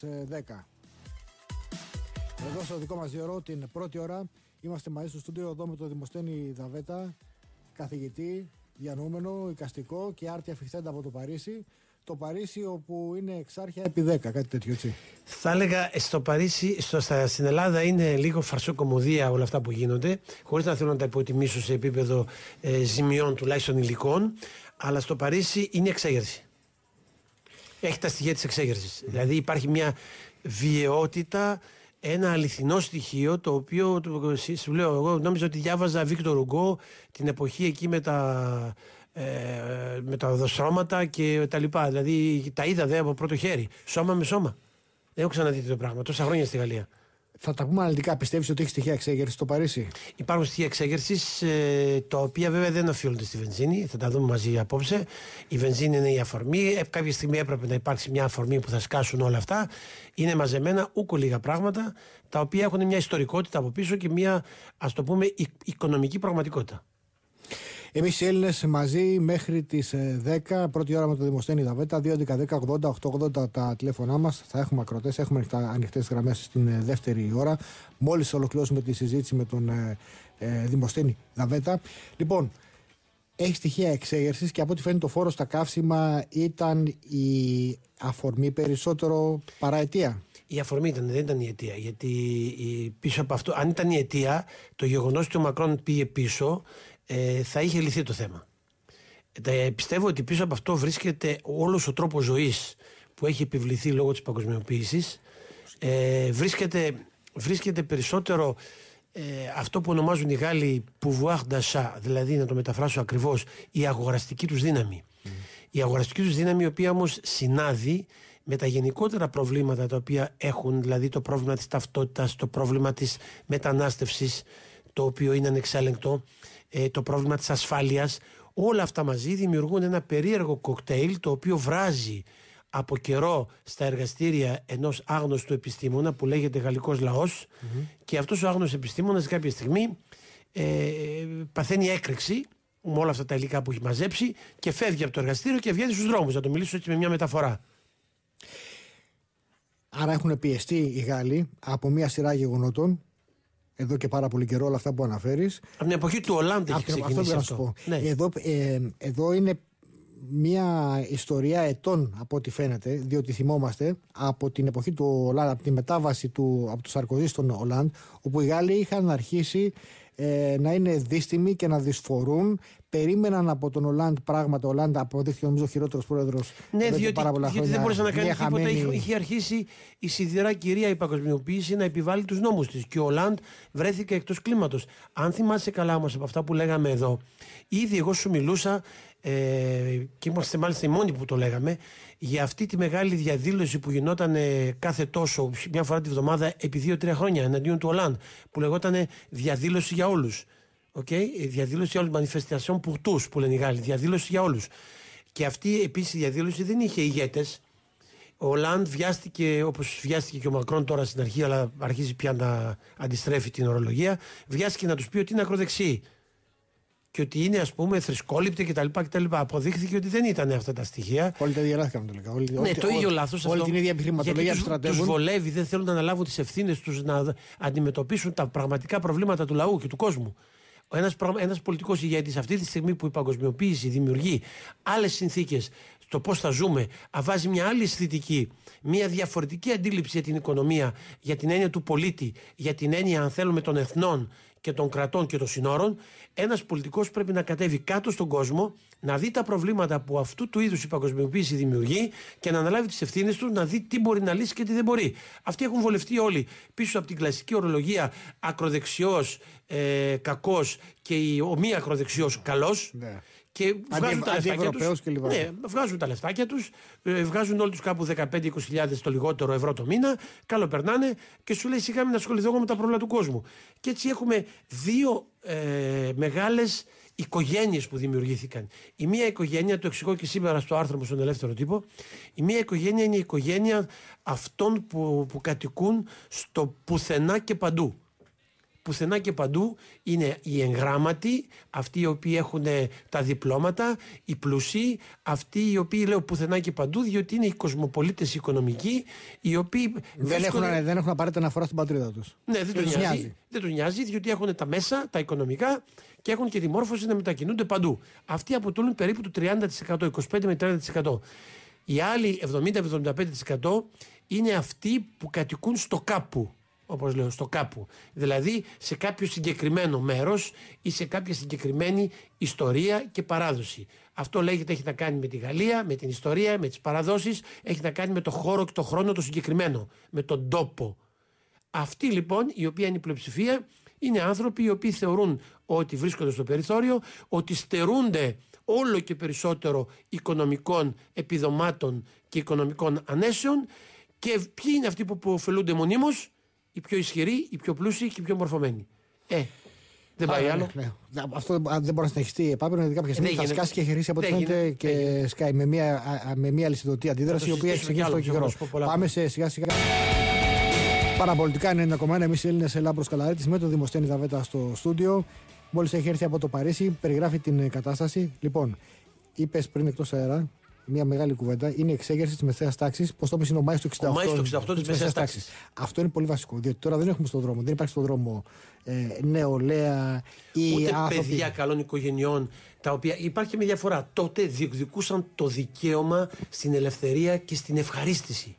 σε 10. Εδώ στο δικό μας διορό την πρώτη ώρα είμαστε μαζί στο στούντιο εδώ με τον Δημοστένη Δαβέτα, καθηγητή, διανοούμενο, οικαστικό και άρτια αφιχθέντα από το Παρίσι. Το Παρίσι όπου είναι εξάρχεια επί 10, κάτι τέτοιο έτσι. Θα έλεγα ε, στο Παρίσι, στο, στην Ελλάδα είναι λίγο φαρσοκομωδία όλα αυτά που γίνονται, χωρίς να θέλω να τα υποτιμήσω σε επίπεδο ε, ζημιών τουλάχιστον υλικών, αλλά στο Παρίσι είναι εξέγερση έχει τα στοιχεία της εξέγερσης. Δηλαδή υπάρχει μια βιαιότητα, ένα αληθινό στοιχείο το οποίο σου λέω εγώ νόμιζα ότι διάβαζα Βίκτορ Ουγκό την εποχή εκεί με τα, ε, με τα και τα λοιπά δηλαδή τα είδα δε από πρώτο χέρι σώμα με σώμα δεν έχω ξαναδεί το πράγμα τόσα χρόνια στη Γαλλία θα τα πούμε αναλυτικά. Πιστεύεις ότι έχει στοιχεία εξέγερσης στο Παρίσι. Υπάρχουν στοιχεία εξέγερσης, ε, τα οποία βέβαια δεν οφείλονται στη βενζίνη. Θα τα δούμε μαζί απόψε. Η βενζίνη είναι η αφορμή. Ε, κάποια στιγμή έπρεπε να υπάρξει μια αφορμή που θα σκάσουν όλα αυτά. Είναι μαζεμένα ούκο λίγα πράγματα, τα οποία έχουν μια ιστορικότητα από πίσω και μια ας το πούμε οικονομική πραγματικότητα. Εμείς οι Έλληνες μαζί μέχρι τις 10, ε, πρώτη ώρα με το Δημοσθένη Δαβέτα, 2, 10, 80, τα τηλέφωνά μας. Θα έχουμε ακροτέ, έχουμε ανοιχτές γραμμές στην ε, δεύτερη ώρα. Μόλις ολοκληρώσουμε τη συζήτηση με τον ε, ε Δημοσθένη Δαβέτα. Λοιπόν, έχει στοιχεία εξέγερσης και από ό,τι φαίνεται το φόρος στα καύσιμα ήταν η αφορμή περισσότερο παρά αιτία. Η αφορμή ήταν, δεν ήταν η αιτία. Γιατί πίσω από αυτό, αν ήταν η αιτία, το γεγονός ότι ο Μακρόν πήγε πίσω ε, θα είχε λυθεί το θέμα. Ε, πιστεύω ότι πίσω από αυτό βρίσκεται όλος ο τρόπος ζωής που έχει επιβληθεί λόγω της παγκοσμιοποίησης. Ε, βρίσκεται, βρίσκεται περισσότερο ε, αυτό που ονομάζουν οι Γάλλοι pouvoir d'achat, δηλαδή να το μεταφράσω ακριβώς, η αγοραστική τους δύναμη. Η αγοραστική τους δύναμη η οποία όμως συνάδει με τα γενικότερα προβλήματα τα οποία έχουν, δηλαδή το πρόβλημα της ταυτότητας, το πρόβλημα της μετανάστευσης, το οποίο είναι ανεξέλεγκτο, ε, το πρόβλημα της ασφάλειας. Όλα αυτά μαζί δημιουργούν ένα περίεργο κοκτέιλ το οποίο βράζει από καιρό στα εργαστήρια ενός άγνωστου επιστήμονα που λέγεται γαλλικός και αυτός ο άγνωστος επιστήμονας κάποια στιγμή ε, παθαίνει έκρηξη με όλα αυτά τα υλικά που έχει μαζέψει και φεύγει από το εργαστήριο και βγαίνει στους δρόμους να το μιλήσω έτσι με μια μεταφορά. Άρα έχουν πιεστεί οι Γάλλοι από μια σειρά γεγονότων εδώ και πάρα πολύ καιρό όλα αυτά που αναφέρεις. Από την εποχή του Ολάντη έχει ξεκινήσει. Αυτό, Σου πω. Ναι. Εδώ, ε, εδώ είναι μια ιστορία ετών από ό,τι φαίνεται, διότι θυμόμαστε από την εποχή του Ολάντ, από τη μετάβαση του, από του Σαρκοζή στον Ολάντ, όπου οι Γάλλοι είχαν αρχίσει ε, να είναι δύστιμοι και να δυσφορούν περίμεναν από τον Ολάντ πράγματα. Ο Ολάντ αποδείχθηκε νομίζω ο χειρότερος πρόεδρος. Ναι, διότι, πάρα πολλά διότι δεν μπορούσε να κάνει τίποτα. Είχε, αρχίσει η σιδηρά κυρία η παγκοσμιοποίηση να επιβάλλει τους νόμους της. Και ο Ολάντ βρέθηκε εκτός κλίματος. Αν θυμάσαι καλά όμως από αυτά που λέγαμε εδώ, ήδη εγώ σου μιλούσα ε, και είμαστε μάλιστα οι μόνοι που το λέγαμε για αυτή τη μεγάλη διαδήλωση που γινόταν κάθε τόσο, μια φορά τη βδομάδα, επί δύο-τρία χρόνια εναντίον του Ολάντ, που λεγόταν διαδήλωση για όλους. Okay? Η διαδήλωση των manifestation pour tous που λένε οι Γάλλοι. Διαδήλωση για όλους. Και αυτή επίσης η διαδήλωση δεν είχε ηγέτες. Ο Λαντ βιάστηκε, όπως βιάστηκε και ο Μακρόν τώρα στην αρχή, αλλά αρχίζει πια να αντιστρέφει την ορολογία, βιάστηκε να τους πει ότι είναι ακροδεξί. Και ότι είναι, ας πούμε, θρησκόληπτη κτλ. Αποδείχθηκε ότι δεν ήταν αυτά τα στοιχεία. Όλοι τα διαγράφηκαν τελικά. Όλοι, ναι, το ίδιο λάθος. Όλη την ίδια επιχειρηματολογία του Τους βολεύει, δεν θέλουν να αναλάβουν τις ευθύνες τους να αντιμετωπίσουν τα πραγματικά προβλήματα του λαού και του κόσμου. Ένας ένας πολιτικός ηγέτης αυτή τη στιγμή που η παγκοσμιοποίηση δημιουργεί άλλες συνθήκες στο πώς θα ζούμε, αβάζει μια άλλη αισθητική, μια διαφορετική αντίληψη για την οικονομία, για την έννοια του πολίτη, για την έννοια, αν θέλουμε, των εθνών, και των κρατών και των συνόρων, ένας πολιτικός πρέπει να κατέβει κάτω στον κόσμο, να δει τα προβλήματα που αυτού του είδους η παγκοσμιοποίηση δημιουργεί και να αναλάβει τις ευθύνες του, να δει τι μπορεί να λύσει και τι δεν μπορεί. Αυτοί έχουν βολευτεί όλοι πίσω από την κλασική ορολογία ακροδεξιός ε, κακός και ο μη ακροδεξιός καλός. Ναι. Και ναι, βγάζουν τα λεφτάκια τους, ναι, βγάζουν τα λεφτάκια τους, βγάζουν όλοι τους κάπου 15-20 το λιγότερο ευρώ το μήνα, καλό περνάνε και σου λέει σιγά μην ασχοληθώ με τα πρόβλημα του κόσμου. Και έτσι έχουμε δύο ε, μεγάλες οικογένειες που δημιουργήθηκαν. Η μία οικογένεια, το εξηγώ και σήμερα στο άρθρο μου στον Ελεύθερο Τύπο, η μία οικογένεια είναι η οικογένεια αυτών που κατοικούν στο πουθενά και παντού πουθενά και παντού είναι οι εγγράμματοι, αυτοί οι οποίοι έχουν ε, τα διπλώματα, οι πλούσιοι, αυτοί οι οποίοι λέω πουθενά και παντού, διότι είναι οι κοσμοπολίτες οικονομικοί, οι οποίοι. Δεν, έχουν, ε, δεν έχουν απαραίτητα αναφορά στην πατρίδα τους. Ναι, δεν τους νοιάζει. Δεν του νοιάζει, διότι έχουν τα μέσα, τα οικονομικά και έχουν και τη μόρφωση να μετακινούνται παντού. Αυτοί αποτελούν περίπου το 30%, 25 με 30%. Οι άλλοι 70-75% είναι αυτοί που κατοικούν στο κάπου. Όπως λέω, στο κάπου. Δηλαδή σε κάποιο συγκεκριμένο μέρος ή σε κάποια συγκεκριμένη ιστορία και παράδοση. Αυτό λέγεται έχει να κάνει με τη Γαλλία, με την ιστορία, με τις παραδοσει, έχει να κάνει με το χώρο και το χρόνο το συγκεκριμένο, με τον τόπο. Αυτή λοιπόν η οποία είναι η πλειοψηφία είναι άνθρωποι οι οποίοι θεωρούν ότι βρίσκονται στο περιθώριο, ότι στερούνται όλο και περισσότερο οικονομικών επιδομάτων και οικονομικών ανέσεων και ποιοι είναι αυτοί που, που ωφελούνται μονίμως, οι πιο ισχυροί, οι πιο πλούσιοι και οι πιο μορφωμένοι. Ε, δεν πάει άλλο. Ναι. ναι. Αυτό δεν μπορεί να συνεχιστεί επάπειρο, γιατί κάποια στιγμή θα σκάσει και χειρίσει από ό,τι ναι, φαίνεται και σκάει ναι, με μια, με μια αλυσιδωτή αντίδραση, η οποία έχει ξεκινήσει τον χειρό. Πάμε σε σιγά σιγά. Παραπολιτικά είναι κομμάτι, εμείς οι Έλληνες Ελάμπρο Καλαρίτης με τον Δημοσταίνη Δαβέτα στο στούντιο. Μόλις έχει έρθει από το Παρίσι, περιγράφει την κατάσταση. Λοιπόν, είπες πριν εκτός αέρα μια μεγάλη κουβέντα είναι η εξέγερση της μεσαίας τάξης. Πώς το είπες, είναι ο Μάη του 68. Μάη του τη μεσαία Αυτό είναι πολύ βασικό. Διότι τώρα δεν έχουμε στον δρόμο, δεν υπάρχει στον δρόμο ε, νεολαία ή Ούτε παιδιά καλών οικογενειών, τα οποία υπάρχει μια διαφορά. Τότε διεκδικούσαν το δικαίωμα στην ελευθερία και στην ευχαρίστηση.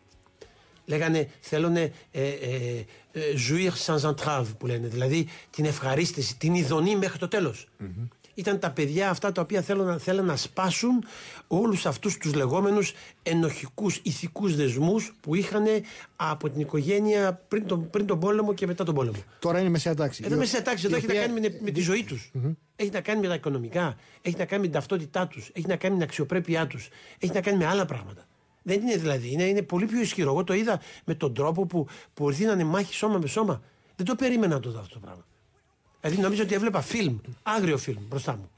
Λέγανε, θέλουν ε, ε, ε, jouir sans entrave που λένε, δηλαδή την ευχαρίστηση, την ειδονή μέχρι το τελο ήταν τα παιδιά αυτά τα οποία θέλουν, θέλουν να σπάσουν όλους αυτούς τους λεγόμενους ενοχικούς ηθικούς δεσμούς που είχαν από την οικογένεια πριν τον, πριν τον πόλεμο και μετά τον πόλεμο. Τώρα είναι μεσαία τάξη. Εδώ μεσαία τάξη, εδώ έχει να κάνει με, με τη ζωή τους. Έχει να κάνει με τα οικονομικά, έχει να κάνει με την ταυτότητά τους, έχει να κάνει με την αξιοπρέπειά τους, έχει να κάνει με άλλα πράγματα. Δεν είναι δηλαδή, είναι, πολύ πιο ισχυρό. Εγώ το είδα με τον τρόπο που, που ορθήνανε μάχη σώμα με σώμα. Δεν το περίμενα να αυτό το πράγμα. Δηλαδή νομίζω ότι έβλεπα φιλμ, άγριο φιλμ μπροστά μου.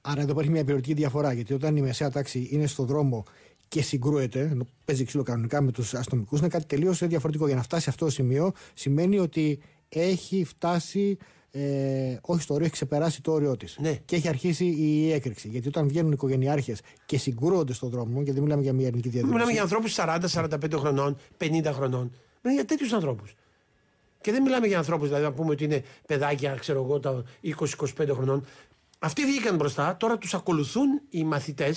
Άρα εδώ υπάρχει μια περιορική διαφορά γιατί όταν η μεσαία τάξη είναι στο δρόμο και συγκρούεται, παίζει ξύλο κανονικά με τους αστυνομικούς, είναι κάτι τελείως διαφορετικό. Για να φτάσει σε αυτό το σημείο σημαίνει ότι έχει φτάσει. Ε, όχι στο όριο, έχει ξεπεράσει το όριό της. Ναι. Και έχει αρχίσει η έκρηξη. Γιατί όταν βγαίνουν οι οικογενειάρχες και συγκρούονται στον δρόμο, γιατί δεν μιλάμε για μια ελληνική διαδικασία. Μιλάμε για ανθρώπους 40, 45 χρονών, 50 χρονών. Μιλάμε για τέτοιους ανθρώπους. Και δεν μιλάμε για ανθρώπους, δηλαδή να πούμε ότι είναι παιδάκια, ξέρω εγώ, τα 20-25 χρονών. Αυτοί βγήκαν μπροστά, τώρα τους ακολουθούν οι μαθητές.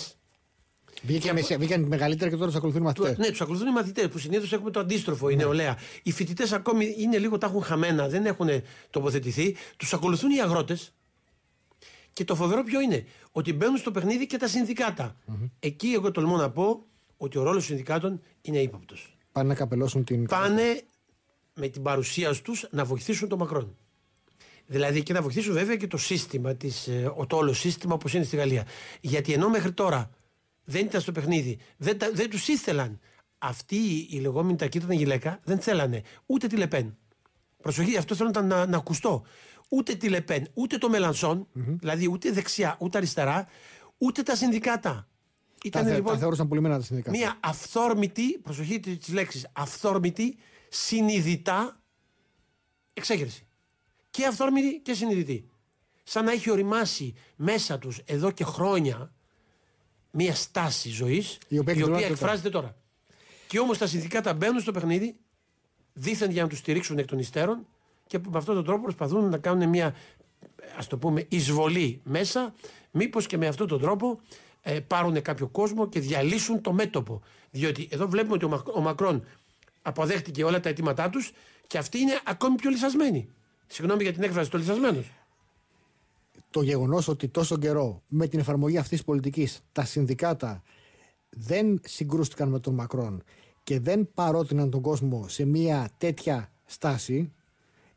Βγήκαν, και... βγήκαν μεγαλύτερα και τώρα τους ακολουθούν οι μαθητές. Ναι, τους ακολουθούν οι μαθητές που συνήθως έχουμε το αντίστροφο, ναι. η νεολαία. Οι φοιτητές ακόμη είναι λίγο τα έχουν χαμένα, δεν έχουν τοποθετηθεί. Τους ακολουθούν οι αγρότες. Και το φοβερό ποιο είναι, ότι μπαίνουν στο παιχνίδι και τα συνδικατα Εκεί εγώ τολμώ να πω ότι ο ρόλος των συνδικάτων είναι ύποπτος. Πάνε να καπελώσουν την. Πάνε με την παρουσία του να βοηθήσουν τον Μακρόν. Δηλαδή και να βοηθήσουν βέβαια και το σύστημα, της, ε, το όλο σύστημα όπως είναι στη Γαλλία. Γιατί ενώ μέχρι τώρα δεν ήταν στο παιχνίδι, δεν, δεν τους ήθελαν. Αυτή η λεγόμενη τακίτα γυλαίκα δεν θέλανε ούτε τη Λεπέν. Προσοχή, αυτό θέλω να, να, να ακουστώ. Ούτε τη Λεπέν, ούτε το μελανσον δηλαδή ούτε δεξιά, ούτε αριστερά, ούτε τα συνδικάτα. Ήταν, τα, λοιπόν, τα πολύ μένα τα συνδικάτα. Μια αυθόρμητη, προσοχή τη λέξης, αυθόρμητη συνειδητά εξέγερση. Και αυθόρμητη και συνειδητή. Σαν να έχει οριμάσει μέσα τους εδώ και χρόνια μια στάση ζωής η οποία, εκφράζεται τώρα. Και όμως τα συνδικάτα μπαίνουν στο παιχνίδι δίθεν για να τους στηρίξουν εκ των υστέρων και με αυτόν τον τρόπο προσπαθούν να κάνουν μια ας το πούμε εισβολή μέσα μήπως και με αυτόν τον τρόπο ε, πάρουν κάποιο κόσμο και διαλύσουν το μέτωπο. Διότι εδώ βλέπουμε ότι ο, ο Μακρόν αποδέχτηκε όλα τα αιτήματά τους και αυτή είναι ακόμη πιο λυσασμένη. Συγγνώμη για την έκφραση, το λυσασμένος. Το γεγονός ότι τόσο καιρό με την εφαρμογή αυτής της πολιτικής τα συνδικάτα δεν συγκρούστηκαν με τον Μακρόν και δεν παρότειναν τον κόσμο σε μια τέτοια στάση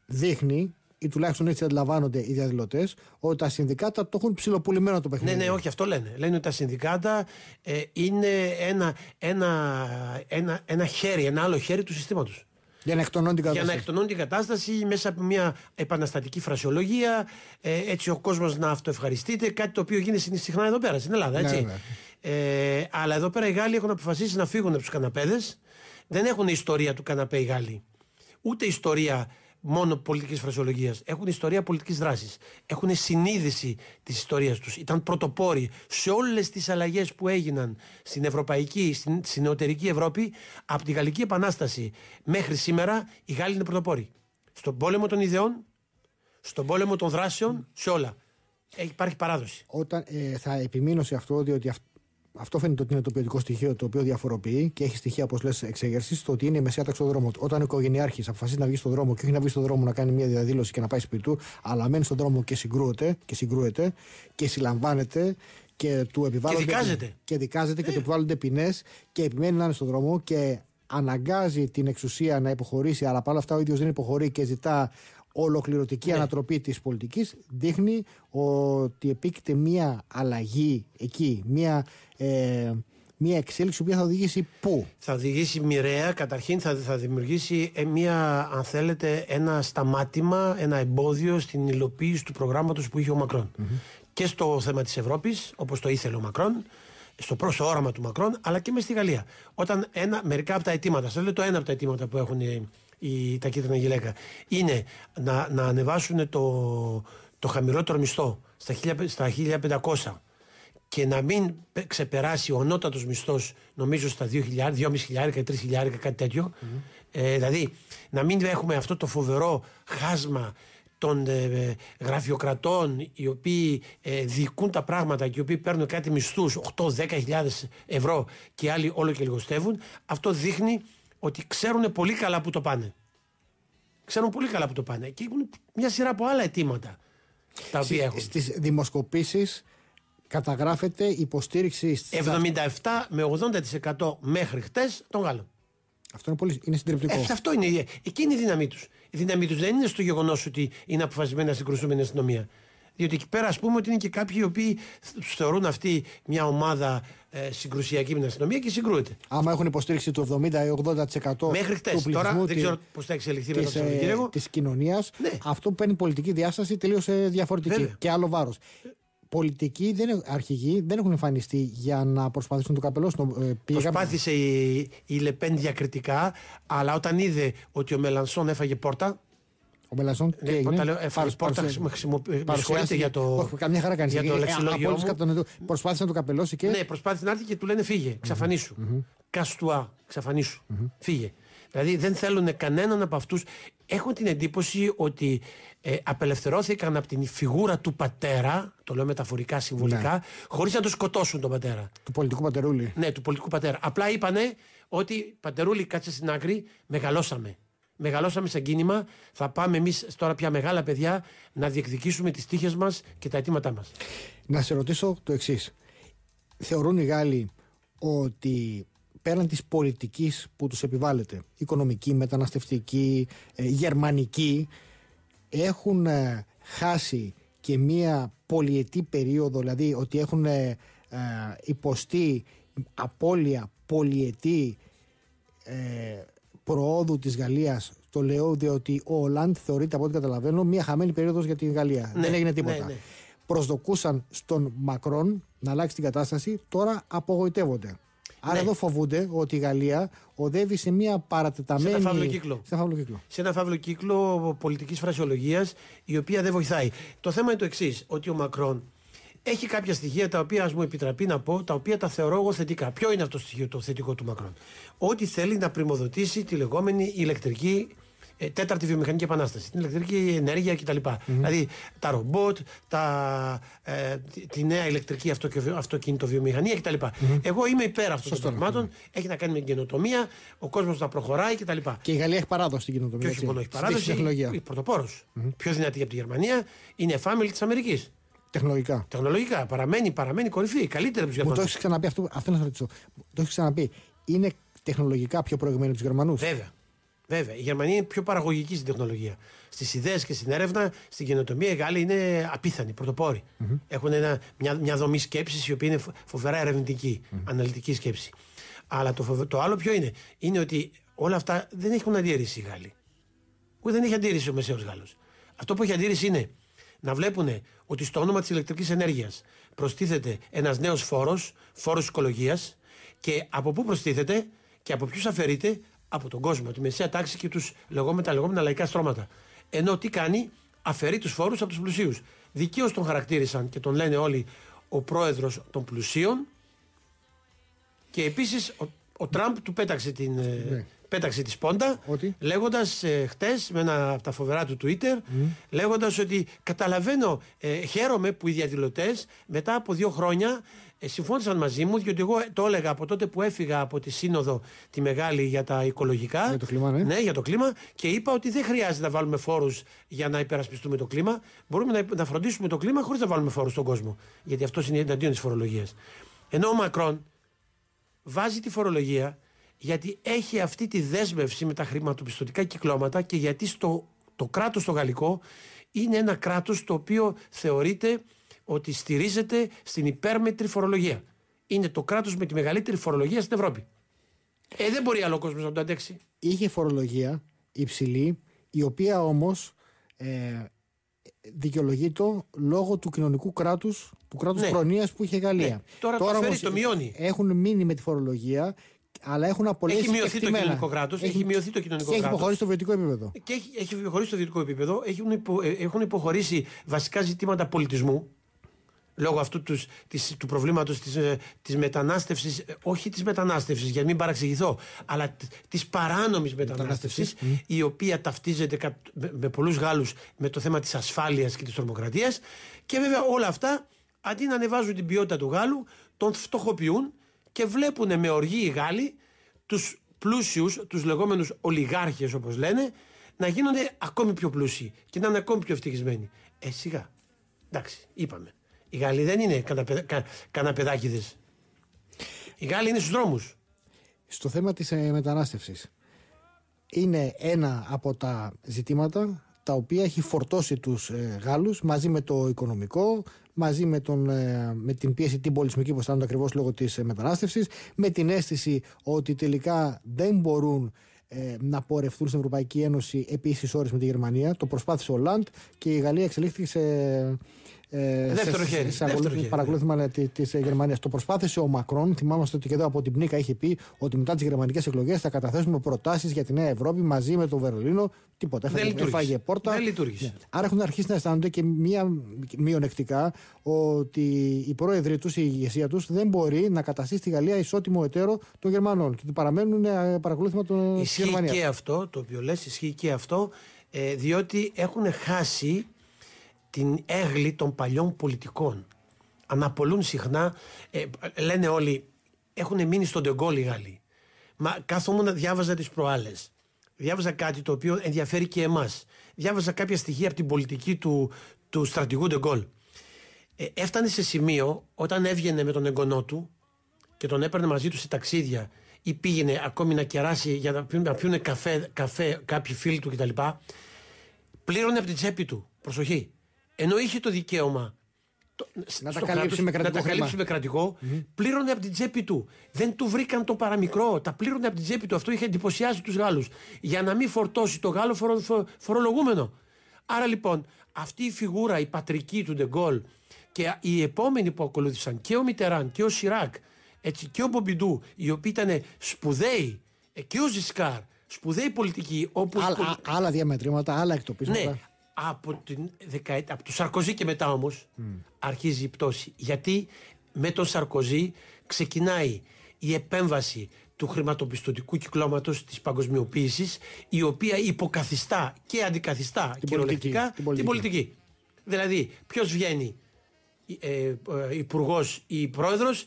δείχνει ή τουλάχιστον έτσι αντιλαμβάνονται οι διαδηλωτές, ότι τα συνδικάτα το έχουν ψηλοπολιμένο το παιχνίδι. Ναι, ναι, όχι, αυτό λένε. Λένε ότι τα συνδικάτα ε, είναι ένα, ένα, ένα, ένα χέρι, ένα άλλο χέρι του συστήματος. Για να εκτονώνουν την κατάσταση. Για να εκτονώνουν την κατάσταση μέσα από μια επαναστατική φρασιολογία, ε, έτσι ο κόσμος να αυτοευχαριστείται, κάτι το οποίο γίνεται συχνά εδώ πέρα στην Ελλάδα. Ναι, έτσι. Ναι, ναι. Ε, αλλά εδώ πέρα οι Γάλλοι έχουν αποφασίσει να φύγουν από τους καναπέδες. Δεν έχουν ιστορία του καναπέ οι Γάλλοι. Ούτε ιστορία μόνο πολιτικής φρασιολογίας. Έχουν ιστορία πολιτικής δράσης. Έχουν συνείδηση της ιστορίας τους. Ήταν πρωτοπόροι σε όλες τις αλλαγές που έγιναν στην Ευρωπαϊκή, στην, στην Ευρώπη, από τη Γαλλική Επανάσταση μέχρι σήμερα, οι Γάλλοι είναι πρωτοπόροι. Στον πόλεμο των ιδεών, στον πόλεμο των δράσεων, σε όλα. Ε, υπάρχει παράδοση. Όταν, ε, θα επιμείνω σε αυτό, διότι αυτό αυτό φαίνεται ότι είναι το ποιοτικό στοιχείο το οποίο διαφοροποιεί και έχει στοιχεία, όπως λες, εξέγερσης, το ότι είναι μεσιάταξο δρόμο. Όταν ο οικογενειάρχης αποφασίζει να βγει στον δρόμο και όχι να βγει στον δρόμο να κάνει μια διαδήλωση και να πάει σπίτι του, αλλά μένει στον δρόμο και συγκρούεται και, συγκρούεται, και συλλαμβάνεται και του επιβάλλονται. Και δικάζεται. Και δικάζεται ε. και του ναι. επιβάλλονται ποινές και επιμένει να είναι στον δρόμο και αναγκάζει την εξουσία να υποχωρήσει, αλλά παρόλα αυτά ο ίδιος δεν υποχωρεί και ζητά ολοκληρωτική ναι. ανατροπή της πολιτικής δείχνει ότι επίκειται μία αλλαγή εκεί, μία... Ε, μια εξέλιξη που θα οδηγήσει πού. Θα οδηγήσει μοιραία, καταρχήν θα, θα δημιουργήσει ε, μια, αν θέλετε, ένα σταμάτημα, ένα εμπόδιο στην υλοποίηση του προγράμματος που είχε ο μακρον Και στο θέμα της Ευρώπης, όπως το ήθελε ο Μακρόν, στο πρώτο όραμα του Μακρόν, αλλά και μες στη Γαλλία. Όταν ένα, μερικά από τα αιτήματα, σας λέω το ένα από τα αιτήματα που έχουν η, τα κίτρινα γυλαίκα. Είναι να, να ανεβάσουν το, το χαμηλότερο μισθό στα, 1500, στα και να μην ξεπεράσει ο ανώτατος μισθός, νομίζω στα 2.000, 2.500 ή 3.000, κάτι τέτοιο. Ε, δηλαδή, να μην έχουμε αυτό το φοβερό χάσμα των ε, ε, γραφειοκρατών οι οποίοι ε, διοικούν τα πράγματα και οι οποίοι παίρνουν κάτι μισθούς 8-10 ευρώ και άλλοι όλο και λιγοστεύουν αυτό δείχνει ότι ξέρουν πολύ καλά που το πάνε. Ξέρουν πολύ καλά που το πάνε. Και έχουν μια σειρά από άλλα αιτήματα τα οποία έχουν. Στις δημοσκοπήσεις καταγράφεται υποστήριξη. 77 με 80% μέχρι χτες των Γάλλων. Αυτό είναι, πολύ, είναι συντριπτικό. Ε, αυτό είναι. Ε, Εκείνη η δύναμή τους. Η δύναμή τους δεν είναι στο γεγονός ότι είναι αποφασισμένοι να συγκρουστούν με την αστυνομία. Διότι εκεί πέρα, ας πούμε, ότι είναι και κάποιοι οι οποίοι του θεωρούν αυτή μια ομάδα ε, συγκρουσιακή με την αστυνομία και συγκρούεται. Άμα έχουν υποστήριξη του 70 ή 80% του πληθυσμού τώρα, δεν ξέρω πώς θα εξελιχθεί της, μετά το Της κοινωνίας, αυτό που παίρνει πολιτική διάσταση τελείως ε, διαφορετική και άλλο βάρος πολιτικοί δεν, αρχηγοί δεν έχουν εμφανιστεί για να προσπαθήσουν το καπελό στον ε, Προσπάθησε η, η Λεπέν διακριτικά, αλλά όταν είδε ότι ο Μελανσόν έφαγε πόρτα, ο Μελασσόν ε, τι έγινε. Ε, για το. καμιά ε, λεξιλόγιο. Προσπάθησε να το καπελώσει και. Ναι, προσπάθησε να έρθει και του λένε φύγε, ξαφανίσου. Καστουά, ξαφανίσου. Φύγε. Δηλαδή δεν θέλουν κανέναν από αυτούς. Έχω την εντύπωση ότι απελευθερώθηκαν από την φιγούρα του πατέρα, το λέω μεταφορικά συμβολικά, ναι. χωρίς να το σκοτώσουν τον πατέρα. Του πολιτικού πατερούλη. Ναι, του πολιτικού πατέρα. Απλά είπανε ότι πατερούλη κάτσε στην άκρη, μεγαλώσαμε μεγαλώσαμε σαν κίνημα. Θα πάμε εμείς τώρα πια μεγάλα παιδιά να διεκδικήσουμε τις τύχες μας και τα αιτήματά μας. Να σε ρωτήσω το εξής. Θεωρούν οι Γάλλοι ότι πέραν της πολιτικής που τους επιβάλλεται, οικονομική, μεταναστευτική, ε, γερμανική, έχουν ε, χάσει και μία πολιετή περίοδο, δηλαδή ότι έχουν ε, υποστεί απώλεια πολιετή προόδου της Γαλλίας. Το λέω διότι ο Ολάντ θεωρείται από ό,τι καταλαβαίνω μια χαμένη περίοδος για την Γαλλία. Ναι, δεν έγινε ναι, τίποτα. Ναι. Προσδοκούσαν στον Μακρόν να αλλάξει την κατάσταση, τώρα απογοητεύονται. Άρα εδώ φοβούνται ότι η Γαλλία οδεύει σε μια παρατεταμένη. Σε ένα φαύλο κύκλο. Σε ένα φαύλο κύκλο, σε ένα κύκλο πολιτικής φρασιολογίας, η οποία δεν βοηθάει. Το θέμα είναι το εξής, ότι ο Μακρόν έχει κάποια στοιχεία τα οποία, ας μου επιτραπεί να πω, τα οποία τα θεωρώ εγώ θετικά. Ποιο είναι αυτό το στοιχείο, το θετικό του Μακρόν. Ότι θέλει να πρημοδοτήσει τη λεγόμενη ηλεκτρική ε, τέταρτη βιομηχανική επανάσταση, την ηλεκτρική ενέργεια κτλ. Mm-hmm. Δηλαδή τα ρομπότ, τα, ε, τη νέα ηλεκτρική αυτοκινητοβιομηχανία κτλ. Mm-hmm. Εγώ είμαι υπέρ αυτών των ναι. πραγματων Έχει να κάνει με την καινοτομία, ο κόσμος θα προχωράει κτλ. Και η Γαλλία έχει παράδοση στην καινοτομία. Και όχι μόνο έχει παράδοση. Η πρωτοπόρος. Πιο δυνατή από τη Γερμανία είναι family της Αμερικής. Τεχνολογικά. Τεχνολογικά. Παραμένει, παραμένει κορυφή. Καλύτερα από τους Γερμανού. Το έχεις ξαναπεί αυτό. Αυτό να ρωτήσω. Το έχεις ξαναπεί. Είναι τεχνολογικά πιο προηγμένοι τους Γερμανούς. Βέβαια. Βέβαια. Η Γερμανία είναι πιο παραγωγική στην τεχνολογία. Στις ιδέες και στην έρευνα, στην καινοτομία, οι Γάλλοι είναι απίθανοι, πρωτοπόροι. Mm-hmm. Έχουν ένα, μια, μια δομή σκέψης η οποία είναι φοβερά ερευνητική, mm-hmm. αναλυτική σκέψη. Αλλά το, το άλλο ποιο είναι, είναι ότι όλα αυτά δεν έχουν αντίρρηση οι Γάλλοι. Ούτε δεν έχει αντίρρηση ο μεσαίος Γάλλος. Αυτό που έχει αντίρρηση είναι να βλέπουν ότι στο όνομα της ηλεκτρικής ενέργειας προστίθεται ένας νέος φόρος, φόρος οικολογίας και από πού προστίθεται και από ποιους αφαιρείται, από τον κόσμο, τη μεσαία τάξη και τους λεγόμενα, λεγόμενα λαϊκά στρώματα. Ενώ τι κάνει, αφαιρεί τους φόρους από τους πλουσίους. Δικαίως τον χαρακτήρισαν και τον λένε όλοι ο πρόεδρος των πλουσίων. Και επίσης ο, Τραμπ του πέταξε την, ε, ναι πέταξε τη σπόντα λέγοντας ε, χτες με ένα από τα φοβερά του Twitter, mm. λέγοντας ότι καταλαβαίνω, ε, χαίρομαι που οι διαδηλωτές μετά από δύο χρόνια ε, συμφώνησαν μαζί μου, διότι εγώ ε, το έλεγα από τότε που έφυγα από τη Σύνοδο τη Μεγάλη για τα οικολογικά. Για το κλίμα, ναι. ναι για το κλίμα. Και είπα ότι δεν χρειάζεται να βάλουμε φόρους για να υπερασπιστούμε το κλίμα. Μπορούμε να, να φροντίσουμε το κλίμα χωρίς να βάλουμε φόρους στον κόσμο. Γιατί αυτός είναι εναντίον της φορολογίας. Ενώ ο Μακρόν βάζει τη φορολογία γιατί έχει αυτή τη δέσμευση με τα χρηματοπιστωτικά κυκλώματα και γιατί στο, το κράτος το γαλλικό είναι ένα κράτος το οποίο θεωρείται ότι στηρίζεται στην υπέρμετρη φορολογία. Είναι το κράτος με τη μεγαλύτερη φορολογία στην Ευρώπη. Ε, δεν μπορεί άλλο κόσμος να το αντέξει. Είχε φορολογία υψηλή, η οποία όμως ε, δικαιολογεί το λόγω του κοινωνικού κράτους... του κράτους ναι. που είχε η Γαλλία. Ναι. Τώρα, Τώρα το φέρει, το μειώνει. Έχουν μείνει με τη φορολογία αλλά έχουν απολύσει Έχει μειωθεί το κοινωνικό κράτος. Έχει, έχει μειωθεί το κοινωνικό κράτο. Έχει υποχωρήσει στο βιωτικό επίπεδο. Και έχει, έχει υποχωρήσει το βιωτικό επίπεδο. Έχουν, υπο, ε, έχουν υποχωρήσει βασικά ζητήματα πολιτισμού λόγω αυτού της, του προβλήματος της, ε, της μετανάστευσης, ε, όχι της μετανάστευσης για να μην παραξηγηθώ, αλλά της παράνομης μετανάστευσης η οποία ταυτίζεται με, με πολλούς Γάλλους με το θέμα της ασφάλειας και της τρομοκρατίας και βέβαια όλα αυτά αντί να ανεβάζουν την ποιότητα του Γάλλου τον φτωχοποιούν και βλέπουν με οργή οι Γάλλοι τους πλούσιους, τους λεγόμενους ολιγάρχες όπως λένε, να γίνονται ακόμη πιο πλούσιοι και να είναι ακόμη πιο ευτυχισμένοι. Ε, σιγά. Εντάξει, είπαμε. Οι Γάλλοι δεν είναι καναπεδάκιδε. Κα, οι Γάλλοι είναι στους δρόμους. Στο θέμα της ε, μετανάστευσης. Είναι ένα από τα ζητήματα τα οποία έχει φορτώσει τους ε, Γάλλους μαζί με το οικονομικό, μαζί με, τον, ε, με την πίεση την πολιτισμική που αισθάνονται ακριβώς λόγω της ε, μετανάστευσης, με την αίσθηση ότι τελικά δεν μπορούν ε, να πορευτούν στην Ευρωπαϊκή Ένωση επίσης ώρες με τη Γερμανία. Το προσπάθησε ο Λαντ και η Γαλλία εξελίχθηκε σε ε, δεύτερο χέρι. Σε παρακολούθημα τη ε, Γερμανίας. Το προσπάθησε ο Μακρόν. Θυμάμαστε ότι και εδώ από την Πνίκα είχε πει ότι μετά τις γερμανικές εκλογές θα καταθέσουμε προτάσεις για τη Νέα Ευρώπη μαζί με το Βερολίνο. Τίποτα. Δεν λειτουργήσε. πόρτα. Ναι. Άρα έχουν αρχίσει να αισθάνονται και μία μειονεκτικά ότι οι πρόεδροι τους, η ηγεσία τους δεν μπορεί να καταστήσει στη Γαλλία ισότιμο εταίρο των Γερμανών. Και παραμένουν ε, παρακολούθημα των Ισχύει και αυτό, το οποίο λες, ισχύει και αυτό, διότι έχουν χάσει την έγλη των παλιών πολιτικών. Αναπολούν συχνά, ε, λένε όλοι, έχουν μείνει στον Τεγκόλ οι Γάλλοι. Μα κάθομαι να διάβαζα τις προάλλες. Διάβαζα κάτι το οποίο ενδιαφέρει και εμάς. Διάβαζα κάποια στοιχεία από την πολιτική του, του στρατηγού Ντεγκόλ. Ε, έφτανε σε σημείο όταν έβγαινε με τον εγγονό του και τον έπαιρνε μαζί του σε ταξίδια ή πήγαινε ακόμη να κεράσει για να πιούνε καφέ, καφέ κάποιοι φίλοι του κτλ. Πλήρωνε από την τσέπη του. Προσοχή ενώ είχε το δικαίωμα να τα καλύψει, με κρατικό Πλήρωνε από την τσέπη του. Δεν του βρήκαν το παραμικρό. Ε. Τα πλήρωνε από την τσέπη του. Αυτό είχε εντυπωσιάσει τους Γάλλους. Για να μην φορτώσει το Γάλλο φορο, φορολογούμενο. Άρα λοιπόν αυτή η φιγούρα, η πατρική του Ντεγκόλ και οι επόμενοι που ακολούθησαν και ο Μιτεράν και ο Σιράκ έτσι, και ο Μπομπιντού, οι οποίοι ήταν σπουδαίοι ε, και ο Ζισκάρ, σπουδαίοι πολιτικοί. άλλα, άλλα διαμετρήματα, άλλα εκτοπίσματα. Ναι, από, την δεκαε... από τον Σαρκοζή και μετά όμως mm. αρχίζει η πτώση. Γιατί με τον Σαρκοζή ξεκινάει η επέμβαση του χρηματοπιστωτικού κυκλώματος της παγκοσμιοποίησης η οποία υποκαθιστά και αντικαθιστά την κυριολεκτικά πολιτική, την, πολιτική. Δηλαδή ποιος βγαίνει ε, ε, ε υπουργός ή πρόεδρος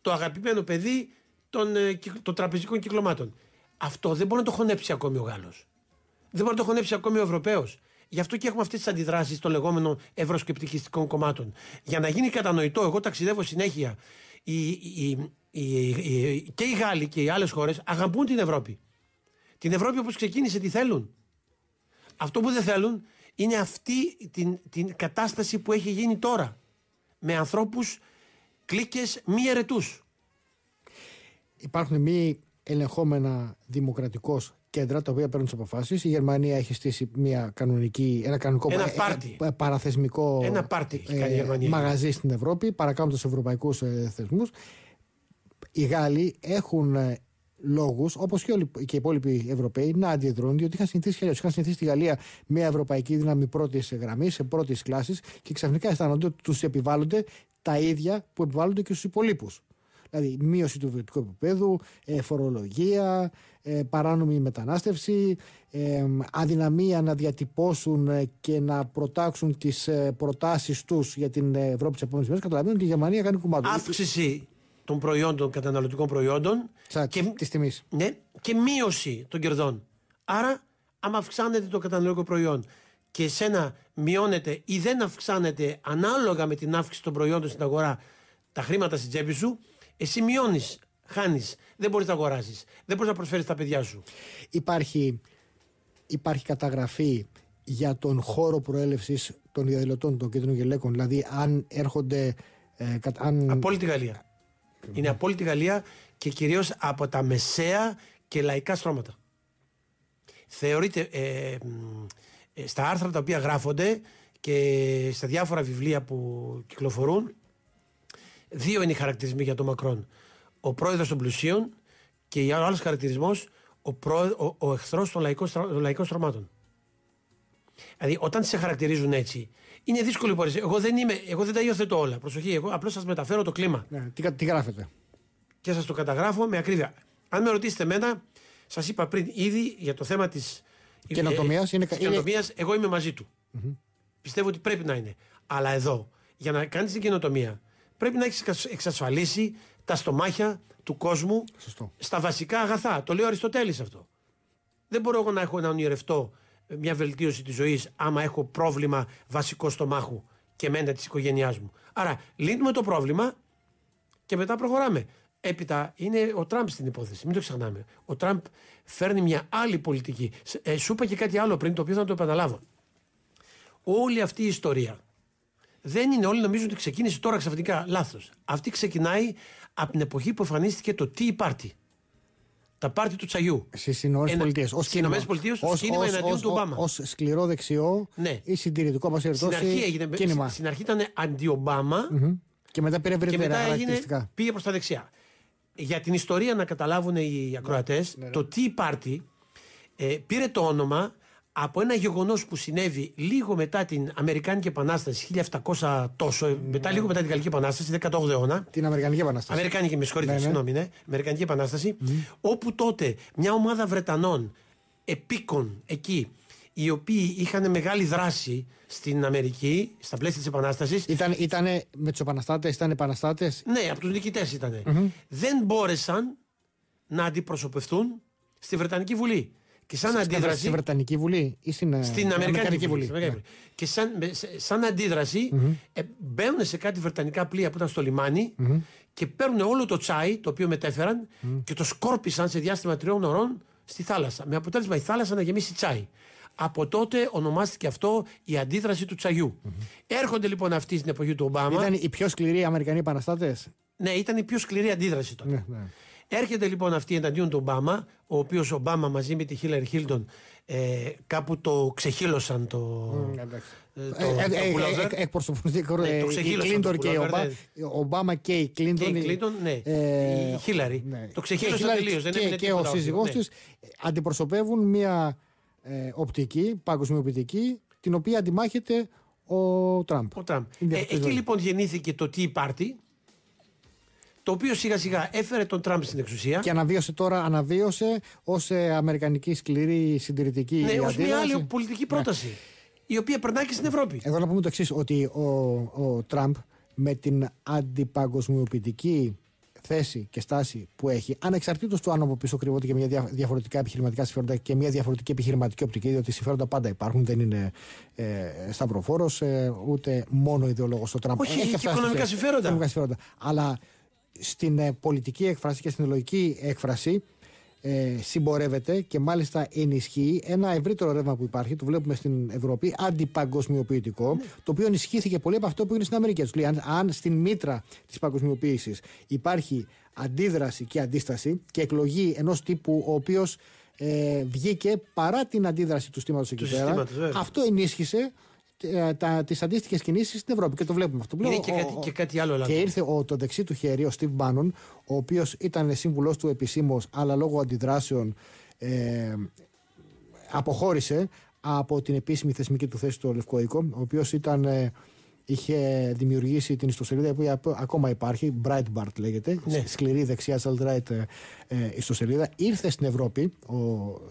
το αγαπημένο παιδί των, ε, των τραπεζικών κυκλωμάτων. Αυτό δεν μπορεί να το χωνέψει ακόμη ο Γάλλος. Δεν μπορεί να το χωνέψει ακόμη ο Ευρωπαίος. Γι' αυτό και έχουμε αυτές τις αντιδράσεις των λεγόμενων ευρωσκεπτικιστικών κομμάτων. Για να γίνει κατανοητό, εγώ ταξιδεύω συνέχεια. και οι Γάλλοι και οι άλλες χώρες αγαπούν την Ευρώπη. Την Ευρώπη όπως ξεκίνησε, τη θέλουν. Αυτό που δεν θέλουν είναι αυτή την, την κατάσταση που έχει γίνει τώρα. Με ανθρώπους κλίκες μη αιρετούς. Υπάρχουν μη ελεγχόμενα δημοκρατικώ κέντρα τα οποία παίρνουν τις αποφάσεις. Η Γερμανία έχει στήσει μια κανονική, ένα κανονικό ένα ε, ε, παραθεσμικό ένα ε, μαγαζί στην Ευρώπη, παρακάμπτω του ευρωπαϊκούς ε, θεσμούς. Οι Γάλλοι έχουν ε, λόγους, όπως και, όλοι, και οι υπόλοιποι Ευρωπαίοι, να αντιδρούν, διότι είχαν συνηθίσει αλλιώ. Είχαν συνηθίσει στη Γαλλία μια ευρωπαϊκή δύναμη πρώτης γραμμής, σε πρώτης κλάσης και ξαφνικά αισθάνονται ότι τους επιβάλλονται τα ίδια που επιβάλλονται και στους υπολείπους. Δηλαδή, μείωση του βιωτικού επίπεδου, ε, φορολογία, ε, παράνομη μετανάστευση, ε, αδυναμία να διατυπώσουν ε, και να προτάξουν τις προτάσεις τους για την Ευρώπη τη επόμενη, μέρες. Καταλαβαίνουν ότι η Γερμανία κάνει κουμάντο. Αύξηση των προϊόντων, καταναλωτικών προϊόντων. και, Ναι, και μείωση των κερδών. Άρα, άμα αυξάνεται το καταναλωτικό προϊόν και εσένα μειώνεται ή δεν αυξάνεται ανάλογα με την αύξηση των προϊόντων στην αγορά τα χρήματα στην τσέπη σου, εσύ μειώνεις, χάνεις. Δεν μπορείς να αγοράσει. Δεν μπορείς να προσφέρεις τα παιδιά σου. Υπάρχει, υπάρχει καταγραφή για τον χώρο προέλευσης των διαδηλωτών των κέντρων γελέκων. Δηλαδή, αν έρχονται. Ε, κα, αν... Απόλυτη Γαλλία. Είναι απόλυτη Γαλλία και κυρίως από τα μεσαία και λαϊκά στρώματα. Θεωρείται ε, ε, στα άρθρα τα οποία γράφονται και στα διάφορα βιβλία που κυκλοφορούν Δύο είναι οι χαρακτηρισμοί για τον Μακρόν. Ο πρόεδρος των πλουσίων και ο άλλος χαρακτηρισμός ο, ο, ο εχθρός των λαϊκών, των λαϊκών στρωμάτων. Δηλαδή, όταν σε χαρακτηρίζουν έτσι, είναι δύσκολο η Εγώ δεν, εγώ δεν τα υιοθετώ όλα. Προσοχή, εγώ απλώς σας μεταφέρω το κλίμα. Ναι, τι, τι γράφετε. Και σας το καταγράφω με ακρίβεια. Αν με ρωτήσετε εμένα, σας είπα πριν ήδη για το θέμα της ε, καινοτομίας. Είναι... Εγώ είμαι μαζί του. mm Πιστεύω ότι πρέπει να είναι. Αλλά εδώ, για να κάνεις την καινοτομία, πρέπει να έχεις εξασφαλίσει τα στομάχια του κόσμου Σωστό. στα βασικά αγαθά. Το λέει ο Αριστοτέλης αυτό. Δεν μπορώ εγώ να έχω να ονειρευτώ ε, μια βελτίωση της ζωής, άμα έχω πρόβλημα βασικό στομάχου και μένα της οικογένειάς μου. Άρα, λύνουμε το πρόβλημα και μετά προχωράμε. Έπειτα είναι ο Τραμπ στην υπόθεση. Μην το ξεχνάμε. Ο Τραμπ φέρνει μια άλλη πολιτική. Ε, σου είπα και κάτι άλλο πριν, το οποίο θα το επαναλάβω. Όλη αυτή η ιστορία δεν είναι όλοι νομίζουν ότι ξεκίνησε τώρα ξαφνικά. Λάθος. Αυτή ξεκινάει από την εποχή που εμφανίστηκε το Tea Party. Τα πάρτι του τσαγιού. Στι Ηνωμένες Πολιτείε. Στι Ηνωμένες Πολιτείες ως κίνημα εναντίον του Ομπάμα. Ως σκληρό δεξιό ναι. ή συντηρητικό, όπω Στην αρχή έγινε. Κίνημα. Στην αρχή ήταν αντι-Ομπάμα. Mm-hmm. Και μετά πήρε και έγινε, Πήγε προς τα δεξιά. Για την ιστορία να καταλάβουν οι ακροατές, ναι, ναι, το Tea Party ε, πήρε το όνομα από ένα γεγονός που συνέβη λίγο μετά την Αμερικάνικη Επανάσταση, 1700 τόσο, μετά λίγο μετά την Γαλλική Επανάσταση, 18ο αιώνα. Την Αμερικανική Επανάσταση. Αμερικανική, με συγχωρείτε, ναι, ναι, συγγνώμη, ναι. Αμερικανική Επανάσταση. Mm. Όπου τότε μια ομάδα Βρετανών επίκων εκεί, οι οποίοι είχαν μεγάλη δράση στην Αμερική, στα πλαίσια της Επανάστασης. Ήταν, ήτανε με τους επαναστάτες, ήταν επαναστάτες. Ναι, από τους νικητές Δεν μπόρεσαν να αντιπροσωπευτούν στη Βρετανική Βουλή. Και σαν Στην αντίδραση. Στην Βρετανική Βουλή ή στην, ε, στην Αμερικανική, ναι. Βουλή. Και σαν, αντιδραση ε, μπαίνουν σε κάτι βρετανικά πλοία που ήταν στο λιμανι και παίρνουν όλο το τσάι το οποίο και το σκόρπισαν σε διάστημα τριών ωρών στη θάλασσα. Με αποτέλεσμα η θάλασσα να γεμίσει τσάι. Από τότε ονομάστηκε αυτό η αντίδραση του τσαγιου Έρχονται λοιπόν αυτοί στην εποχή του Ομπάμα. Ήταν οι πιο σκληροί Αμερικανοί επαναστάτες. Ναι, ήταν η πιο σκληρή αντίδραση τότε. Ναι, ναι. Έρχεται λοιπόν αυτή εναντίον του Ομπάμα, ο οποίος Ομπάμα μαζί με τη Χίλαρη Χίλτον ε, κάπου το ξεχύλωσαν το. Εκπροσωπούν το ναι. και ο Ομπάμα και η Κλίντον. Και η Κλίντον, ναι. Η Χίλαρη. Το ξεχύλωσαν τελείω. Και ο σύζυγό τη αντιπροσωπεύουν μια ε, οπτική, παγκοσμιοποιητική, την οποία αντιμάχεται ο Τραμπ. Ο Τραμπ. Ε, εκεί λοιπόν γεννήθηκε το Tea Party, το οποίο σιγά σιγά έφερε τον Τραμπ στην εξουσία. Και αναβίωσε τώρα, αναβίωσε ως ε, αμερικανική σκληρή συντηρητική. Ναι, ως μια άλλη πολιτική ναι. πρόταση. Η οποία περνάει και στην Ευρώπη. Εδώ να πούμε το εξής, ότι ο, ο Τραμπ με την αντιπαγκοσμιοποιητική θέση και στάση που έχει, ανεξαρτήτως του αν από πίσω κρύβονται και μια διαφορετικά επιχειρηματικά συμφέροντα και μια διαφορετική επιχειρηματική οπτική, διότι συμφέροντα πάντα υπάρχουν, δεν είναι ε, σταυροφόρος, ε, ούτε μόνο ιδεολόγος ο Τραμπ. Όχι, έχει και οικονομικά συμφέροντα. συμφέροντα. Αλλά στην ε, πολιτική έκφραση και στην λογική έκφραση ε, συμπορεύεται και μάλιστα ενισχύει ένα ευρύτερο ρεύμα που υπάρχει, το βλέπουμε στην Ευρώπη, αντιπαγκοσμιοποιητικό, ναι. το οποίο ενισχύθηκε πολύ από αυτό που είναι στην Αμερική. αν, στην μήτρα της παγκοσμιοποίησης υπάρχει αντίδραση και αντίσταση και εκλογή ενός τύπου ο οποίος ε, βγήκε παρά την αντίδραση του στήματο εκεί πέρα, αυτό ενίσχυσε ε, τις αντίστοιχες κινήσεις στην Ευρώπη. Και το βλέπουμε αυτό. και, κάτι, και κάτι άλλο. Και ήρθε ο, το δεξί του χέρι, ο Στίβ Μπάνον, ο οποίος ήταν σύμβουλός του επισήμως, αλλά λόγω αντιδράσεων ε, αποχώρησε από την επίσημη θεσμική του θέση στο Λευκό Οίκο, ο οποίος ήταν. Ε, είχε δημιουργήσει την ιστοσελίδα που ακόμα υπάρχει, Breitbart λέγεται, ναι. σκληρή δεξιά alt-right ε, ε, ιστοσελίδα. Ήρθε στην Ευρώπη ο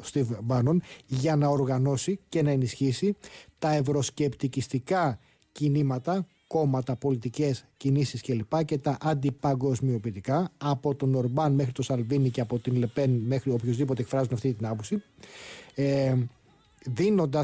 Στίβ Bannon για να οργανώσει και να ενισχύσει τα ευρωσκεπτικιστικά κινήματα κόμματα, πολιτικές κινήσεις κλπ. Και, τα αντιπαγκοσμιοποιητικά από τον Ορμπάν μέχρι τον Σαλβίνη και από την Λεπέν μέχρι οποιοδήποτε εκφράζουν αυτή την άποψη. Ε,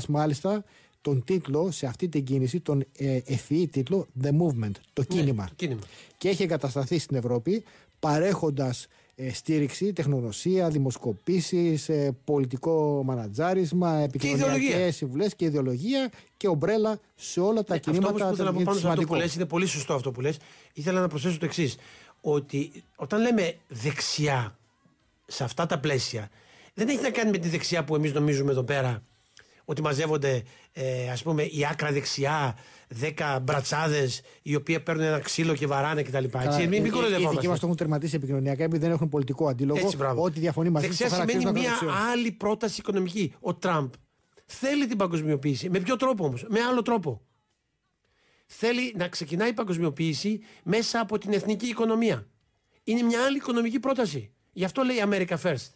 μάλιστα τον τίτλο σε αυτή την κίνηση, τον ε, ευφυή τίτλο The Movement, το ναι, κίνημα. Ναι, κίνημα. Και έχει εγκατασταθεί στην Ευρώπη παρέχοντας ε, στήριξη, τεχνογνωσία, δημοσκοπήσεις, ε, πολιτικό μανατζάρισμα, επικοινωνιακέ συμβουλές και ιδεολογία και ομπρέλα σε όλα τα ναι, κινήματα. Αυτό που ήθελα να πω πάνω σε αυτό που είναι πολύ σωστό αυτό που λέ. Ήθελα να προσθέσω το εξής ότι όταν λέμε δεξιά σε αυτά τα πλαίσια, δεν έχει να κάνει με τη δεξιά που εμείς νομίζουμε εδώ πέρα ότι μαζεύονται ε, ας πούμε η άκρα δεξιά, δέκα μπρατσάδες οι οποίοι παίρνουν ένα ξύλο και βαράνε κτλ. Έτσι, μην ε, ε, ε, Οι δικοί μας το έχουν τερματίσει επικοινωνιακά επειδή δεν έχουν πολιτικό αντίλογο. Έτσι, ό,τι διαφωνεί μαζί Δεξιά σημαίνει μια άλλη πρόταση οικονομική. Ο Τραμπ θέλει την παγκοσμιοποίηση. Με ποιο τρόπο όμως, με άλλο τρόπο. Θέλει να ξεκινάει η παγκοσμιοποίηση μέσα από την εθνική οικονομία. Είναι μια άλλη οικονομική πρόταση. Γι' αυτό λέει America First.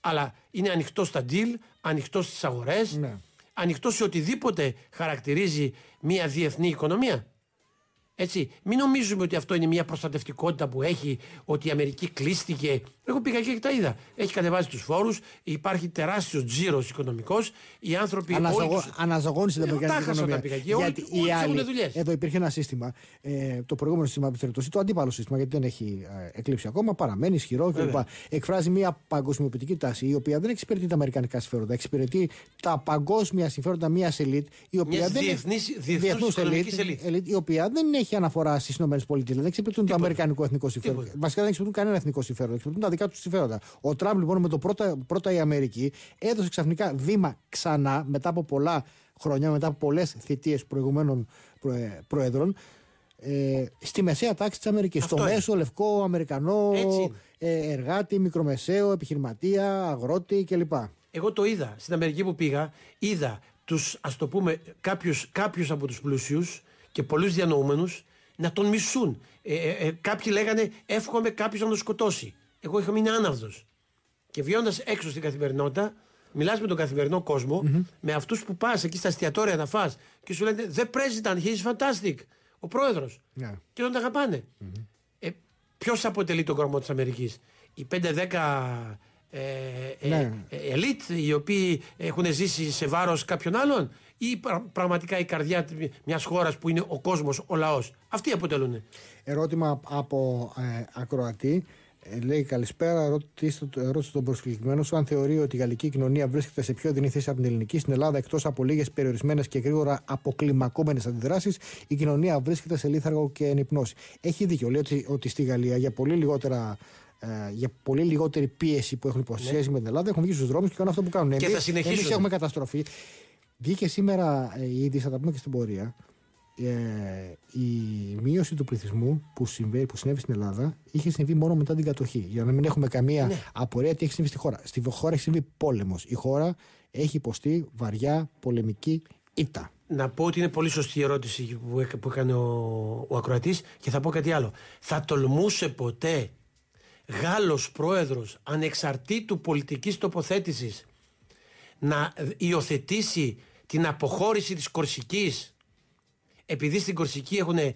Αλλά είναι ανοιχτό στα deal, ανοιχτό στις αγορές. Ναι ανοιχτό σε οτιδήποτε χαρακτηρίζει μια διεθνή οικονομία. Έτσι, μην νομίζουμε ότι αυτό είναι μια προστατευτικότητα που έχει, ότι η Αμερική κλείστηκε. Εγώ πήγα και τα είδα. Έχει κατεβάσει τους φόρους, υπάρχει τεράστιος τζίρος οικονομικός. Οι άνθρωποι. Αναζωγό, Τους... Αναζωγόνηση δεν μπορεί να πήγα γιατί όλοι, όλοι άλλοι, Εδώ υπήρχε ένα σύστημα. Ε, το προηγούμενο σύστημα, το αντίπαλο σύστημα, γιατί δεν έχει ε, εκλείψει ακόμα, παραμένει ισχυρό κλπ. Εκφράζει μια παγκοσμιοποιητική τάση, η οποία δεν εξυπηρετεί τα αμερικανικά συμφέροντα. Εξυπηρετεί τα παγκόσμια συμφέροντα μιας ελίτ, η οποία δεν. Διεθνού ελίτ, η οποία δεν έχει έχει αναφορά στις ΗΠΑ. Δηλαδή, δεν εξυπηρετούν το Αμερικανικό εθνικό συμφέρον. Βασικά δεν εξυπηρετούν κανένα εθνικό συμφέρον. Εξυπηρετούν τα δικά τους συμφέροντα. Ο Τραμπ λοιπόν με το πρώτα, πρώτα η Αμερική έδωσε ξαφνικά βήμα ξανά μετά από πολλά χρόνια, μετά από πολλές θητείες προηγουμένων προέδρων, ε, στη μεσαία τάξη της Αμερικής. Στο μέσο, λευκό, Αμερικανό, ε, εργάτη, μικρομεσαίο, επιχειρηματία, αγρότη κλπ. Εγώ το είδα στην Αμερική που πήγα, είδα τους ας το πούμε κάποιους από τους πλούσιους και πολλούς διανοούμενους να τον μισούν. Ε, ε, ε κάποιοι λέγανε Εύχομαι κάποιος να τον σκοτώσει. Εγώ είχα μείνει άναυδος. Και βιώντα έξω στην καθημερινότητα, μιλάς με τον καθημερινό με αυτούς που πας εκεί στα εστιατόρια να φά και σου λένε The president, he is fantastic. Ο πρόεδρος. Yeah. Ναι. Και τον αγαπάνε. Ε, Ποιος αποτελεί τον κορμό της Αμερικής. Οι 5-10 ελίτ ε, ναι. ε, οι οποίοι έχουν ζήσει σε βάρος κάποιων άλλων ή πραγματικά η καρδιά μιας χώρας που είναι ο κόσμος, ο λαός. Αυτοί αποτελούν. Ερώτημα από ε, ακροατή. λέει καλησπέρα, ρώτησε το τον προσκλητημένο σου αν θεωρεί ότι η γαλλική κοινωνία βρίσκεται σε πιο δινή θέση από την ελληνική στην Ελλάδα εκτός από λίγες περιορισμένες και γρήγορα αποκλιμακόμενες αντιδράσεις, η κοινωνία βρίσκεται σε λίθαργο και ενυπνώση. Έχει δίκιο. Λέει ότι, ότι στη Γαλλία για πολύ λιγότερα ε, για πολύ λιγότερη πίεση που έχουν υποσχέσει ναι. με την Ελλάδα έχουν βγει στους δρόμους και κάνουν αυτό που κάνουν. Και εμείς, θα Εμείς έχουμε καταστροφή. Βγήκε σήμερα ε, η είδηση, θα τα πούμε και στην πορεία. Ε, η μείωση του πληθυσμού που, που συνέβη στην Ελλάδα είχε συμβεί μόνο μετά την κατοχή. Για να μην έχουμε καμία ναι. απορία τι έχει συμβεί στη χώρα. Στη χώρα έχει συμβεί πόλεμος. Η χώρα έχει υποστεί βαριά πολεμική ήττα. Να πω ότι είναι πολύ σωστή η ερώτηση που έκανε ο, ο Ακροατής και θα πω κάτι άλλο. Θα τολμούσε ποτέ Γάλλος πρόεδρος ανεξαρτήτου πολιτικής τοποθέτησης να υιοθετήσει την αποχώρηση της Κορσικής επειδή στην Κορσική έχουν, ε,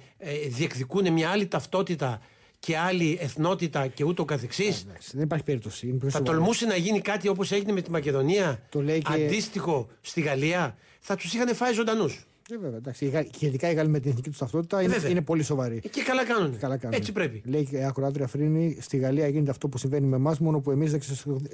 διεκδικούν μια άλλη ταυτότητα και άλλη εθνότητα και ούτω καθεξής ε, δεν υπάρχει περίπτωση. Θα τολμούσε να γίνει κάτι όπως έγινε με τη Μακεδονία το λέει αντίστοιχο στη Γαλλία θα τους είχαν φάει ζωντανούς ε, βέβαια. Εντάξει, και ειδικά οι Γάλλοι με την εθνική του ταυτότητα είναι, είναι, πολύ σοβαροί. Ε, και καλά κάνουν. καλά κάνουν. Έτσι πρέπει. Λέει η ακροάτρια Φρίνη, στη Γαλλία γίνεται αυτό που συμβαίνει με εμάς, μόνο που εμείς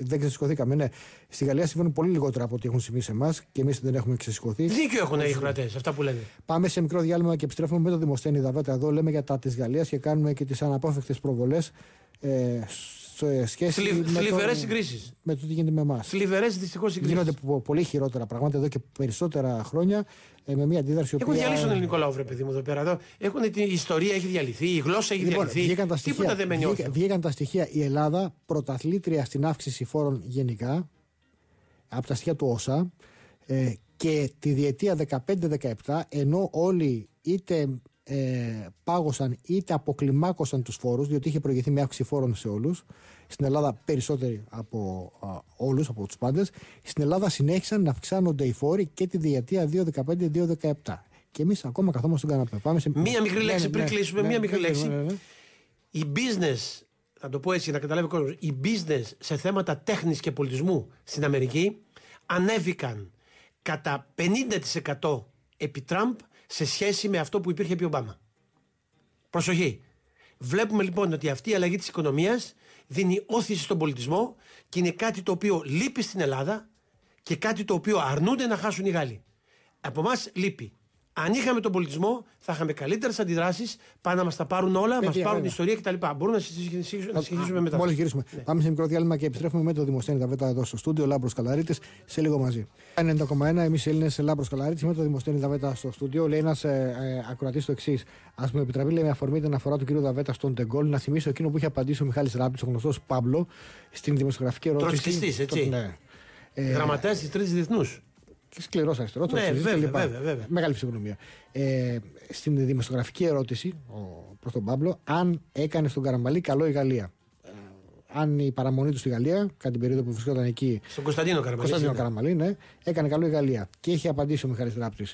δεν, ξεσηκωθήκαμε. Ναι, στη Γαλλία συμβαίνουν πολύ λιγότερα από ό,τι έχουν συμβεί σε εμάς και εμείς δεν έχουμε ξεσηκωθεί. Δίκιο έχουν οι κρατέ, αυτά που λένε. Πάμε σε μικρό διάλειμμα και επιστρέφουμε με το Δημοσθένη Δαβέτα εδώ. Λέμε για τα της Γαλλίας και κάνουμε και τις αναπόφευκτες προβολές ε, σε σχέση με. συγκρίσεις. Με το τι γίνεται με εμάς. Θλιβερέ δυστυχώς συγκρίσεις. Γίνονται πολύ χειρότερα πράγματα εδώ και περισσότερα χρόνια ε, με μια αντίδραση. Έχουν οποία... διαλύσει τον ελληνικό λαό, παιδί μου εδώ πέρα. Εδώ. Έχουν, την ιστορία έχει διαλυθεί, η γλώσσα έχει λοιπόν, διαλυθεί. Βγήκαν τα στοιχεία, Τίποτα δεν Βγήκαν τα στοιχεία η Ελλάδα πρωταθλήτρια στην αύξηση φόρων γενικά από τα στοιχεία του ΩΣΑ ε, και τη διετία 15-17 ενώ όλοι είτε ε, πάγωσαν είτε αποκλιμάκωσαν τους φόρους διότι είχε προηγηθεί μια αύξηση φόρων σε όλους στην Ελλάδα περισσότεροι από α, όλους, από τους πάντες στην Ελλάδα συνέχισαν να αυξάνονται οι φόροι και τη διετία 2015-2017 και εμείς ακόμα καθόμαστε στον καναπέ Πάμε σε... Μία μικρή ναι, λέξη ναι, πριν ναι. κλείσουμε, ναι, μία μικρή λέξη η business να το πω έτσι να καταλάβει ο κόσμος, οι business σε θέματα τέχνης και πολιτισμού στην Αμερική ανέβηκαν κατά 50% επί Τραμπ σε σχέση με αυτό που υπήρχε επί Ομπάμα. Προσοχή. Βλέπουμε λοιπόν ότι αυτή η αλλαγή της οικονομίας δίνει όθηση στον πολιτισμό και είναι κάτι το οποίο λείπει στην Ελλάδα και κάτι το οποίο αρνούνται να χάσουν οι Γάλλοι. Από εμάς λείπει. Αν είχαμε τον πολιτισμό, θα είχαμε καλύτερες αντιδράσεις. Πάνε να μας τα πάρουν όλα, μας πάρουν την ιστορία κτλ. Μπορούμε να συνεχίσουμε μετά. Μόλις γυρίσουμε. Ναι. Πάμε σε μικρό διάλειμμα και επιστρέφουμε με το Δημοσθένη Δαβέτα εδώ στο στούντιο. Λάμπρος Καλαρίτης σε λίγο μαζί. 90,1 εμεί Έλληνες Λάμπρος Καλαρίτης με το Δημοσθένη Δαβέτα στο στούντιο. Λέει ένας ε, ε, ακροατής το εξής. Ας μου επιτραπεί, λέει με αφορμή την αφορά του κ. Δαβέτα στον Τεγκόλ, να θυμίσω εκείνο που είχε απαντήσει ο Μιχάλης Ράπτη, ο γνωστός Παύλο, στην δημοσιογραφική ερώτηση. Τροσκιστή, έτσι. Ναι. Ε, Γραμματέας της Τρίτης Διεθνούς και σκληρός αριστερός. Ναι, βέβαια, βέβαια, βέβαια, Μεγάλη ψυχονομία. Ε, στην δημοσιογραφική ερώτηση προς τον Πάμπλο αν έκανε στον Καραμπαλή καλό η Γαλλία. Ε, αν η παραμονή του στη Γαλλία, κατά την περίοδο που βρισκόταν εκεί. Στον Κωνσταντίνο Καραμαλή. Κωνσταντίνο Καραμαλή, ναι, έκανε καλό η Γαλλία. Και έχει απαντήσει ο Μιχαλή Τράπτη.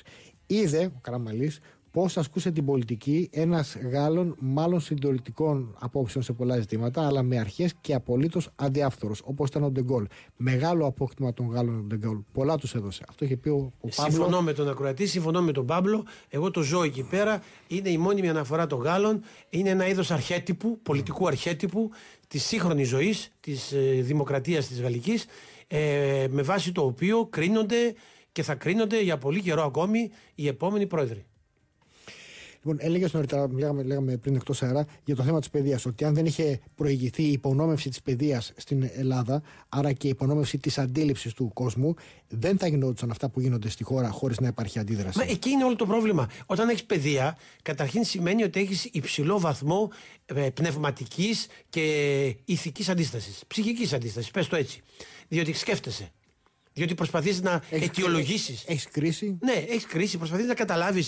Είδε ο Καραμαλή πώς ασκούσε την πολιτική ένας Γάλλον, μάλλον συντολιστικών απόψεων σε πολλά ζητήματα, αλλά με αρχές και απολύτως αδιάφθορος, όπως ήταν ο Ντεγκόλ. Μεγάλο απόκτημα των Γάλλων ο Ντεγκόλ. Πολλά τους έδωσε. Αυτό είχε πει ο, ο Συμφωνώ με τον Ακροατή, συμφωνώ με τον Παύλο. Εγώ το ζω εκεί πέρα. Είναι η μόνιμη αναφορά των Γάλλων. Είναι ένα είδος αρχέτυπου, πολιτικού αρχέτυπου της σύγχρονης ζωής, της ε, δημοκρατίας της Γαλλικής, ε, με βάση το οποίο κρίνονται και θα κρίνονται για πολύ καιρό ακόμη οι επόμενοι πρόεδροι. Λοιπόν, έλεγε νωρίτερα, λέγαμε, λέγαμε πριν εκτός αέρα, για το θέμα της παιδείας. Ότι αν δεν είχε προηγηθεί η υπονόμευση της παιδείας στην Ελλάδα, άρα και η υπονόμευση της αντίληψης του κόσμου, δεν θα γινόντουσαν αυτά που γίνονται στη χώρα χωρίς να υπάρχει αντίδραση. Μα εκεί είναι όλο το πρόβλημα. Όταν έχεις παιδεία, καταρχήν σημαίνει ότι έχεις υψηλό βαθμό ε, πνευματικής και ηθικής αντίστασης. Ψυχικής αντίστασης, πες το έτσι. Διότι σκέφτεσαι. Διότι προσπαθείς να αιτιολογήσεις. Έχεις κρίση. Ναι, έχεις κρίση. Προσπαθείς να καταλάβεις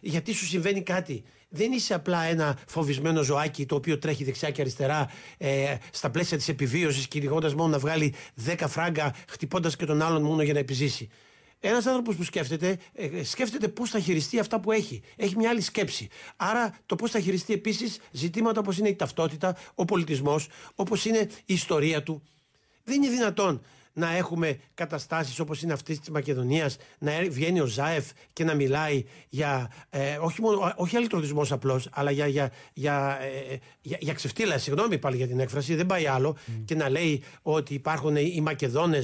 γιατί σου συμβαίνει κάτι. Δεν είσαι απλά ένα φοβισμένο ζωάκι το οποίο τρέχει δεξιά και αριστερά ε, στα πλαίσια της επιβίωσης, κυνηγώντας μόνο να βγάλει 10 φράγκα, χτυπώντας και τον άλλον μόνο για να επιζήσει. Ένας άνθρωπος που σκέφτεται, ε, ε, σκέφτεται πώς θα χειριστεί αυτά που έχει. Έχει μια άλλη σκέψη. Άρα, το πώς θα χειριστεί επίσης ζητήματα όπως είναι η ταυτότητα, ο πολιτισμός, όπως είναι η ιστορία του. Δεν είναι δυνατόν να έχουμε καταστάσεις όπως είναι αυτή της Μακεδονίας, να βγαίνει ο Ζάεφ και να μιλάει για. Ε, όχι, μόνο, όχι απλώς, αλλά για, για, για, ε, για, για ξεφτύλα. Συγγνώμη πάλι για την έκφραση, δεν πάει άλλο. Και να λέει ότι υπάρχουν οι Μακεδόνε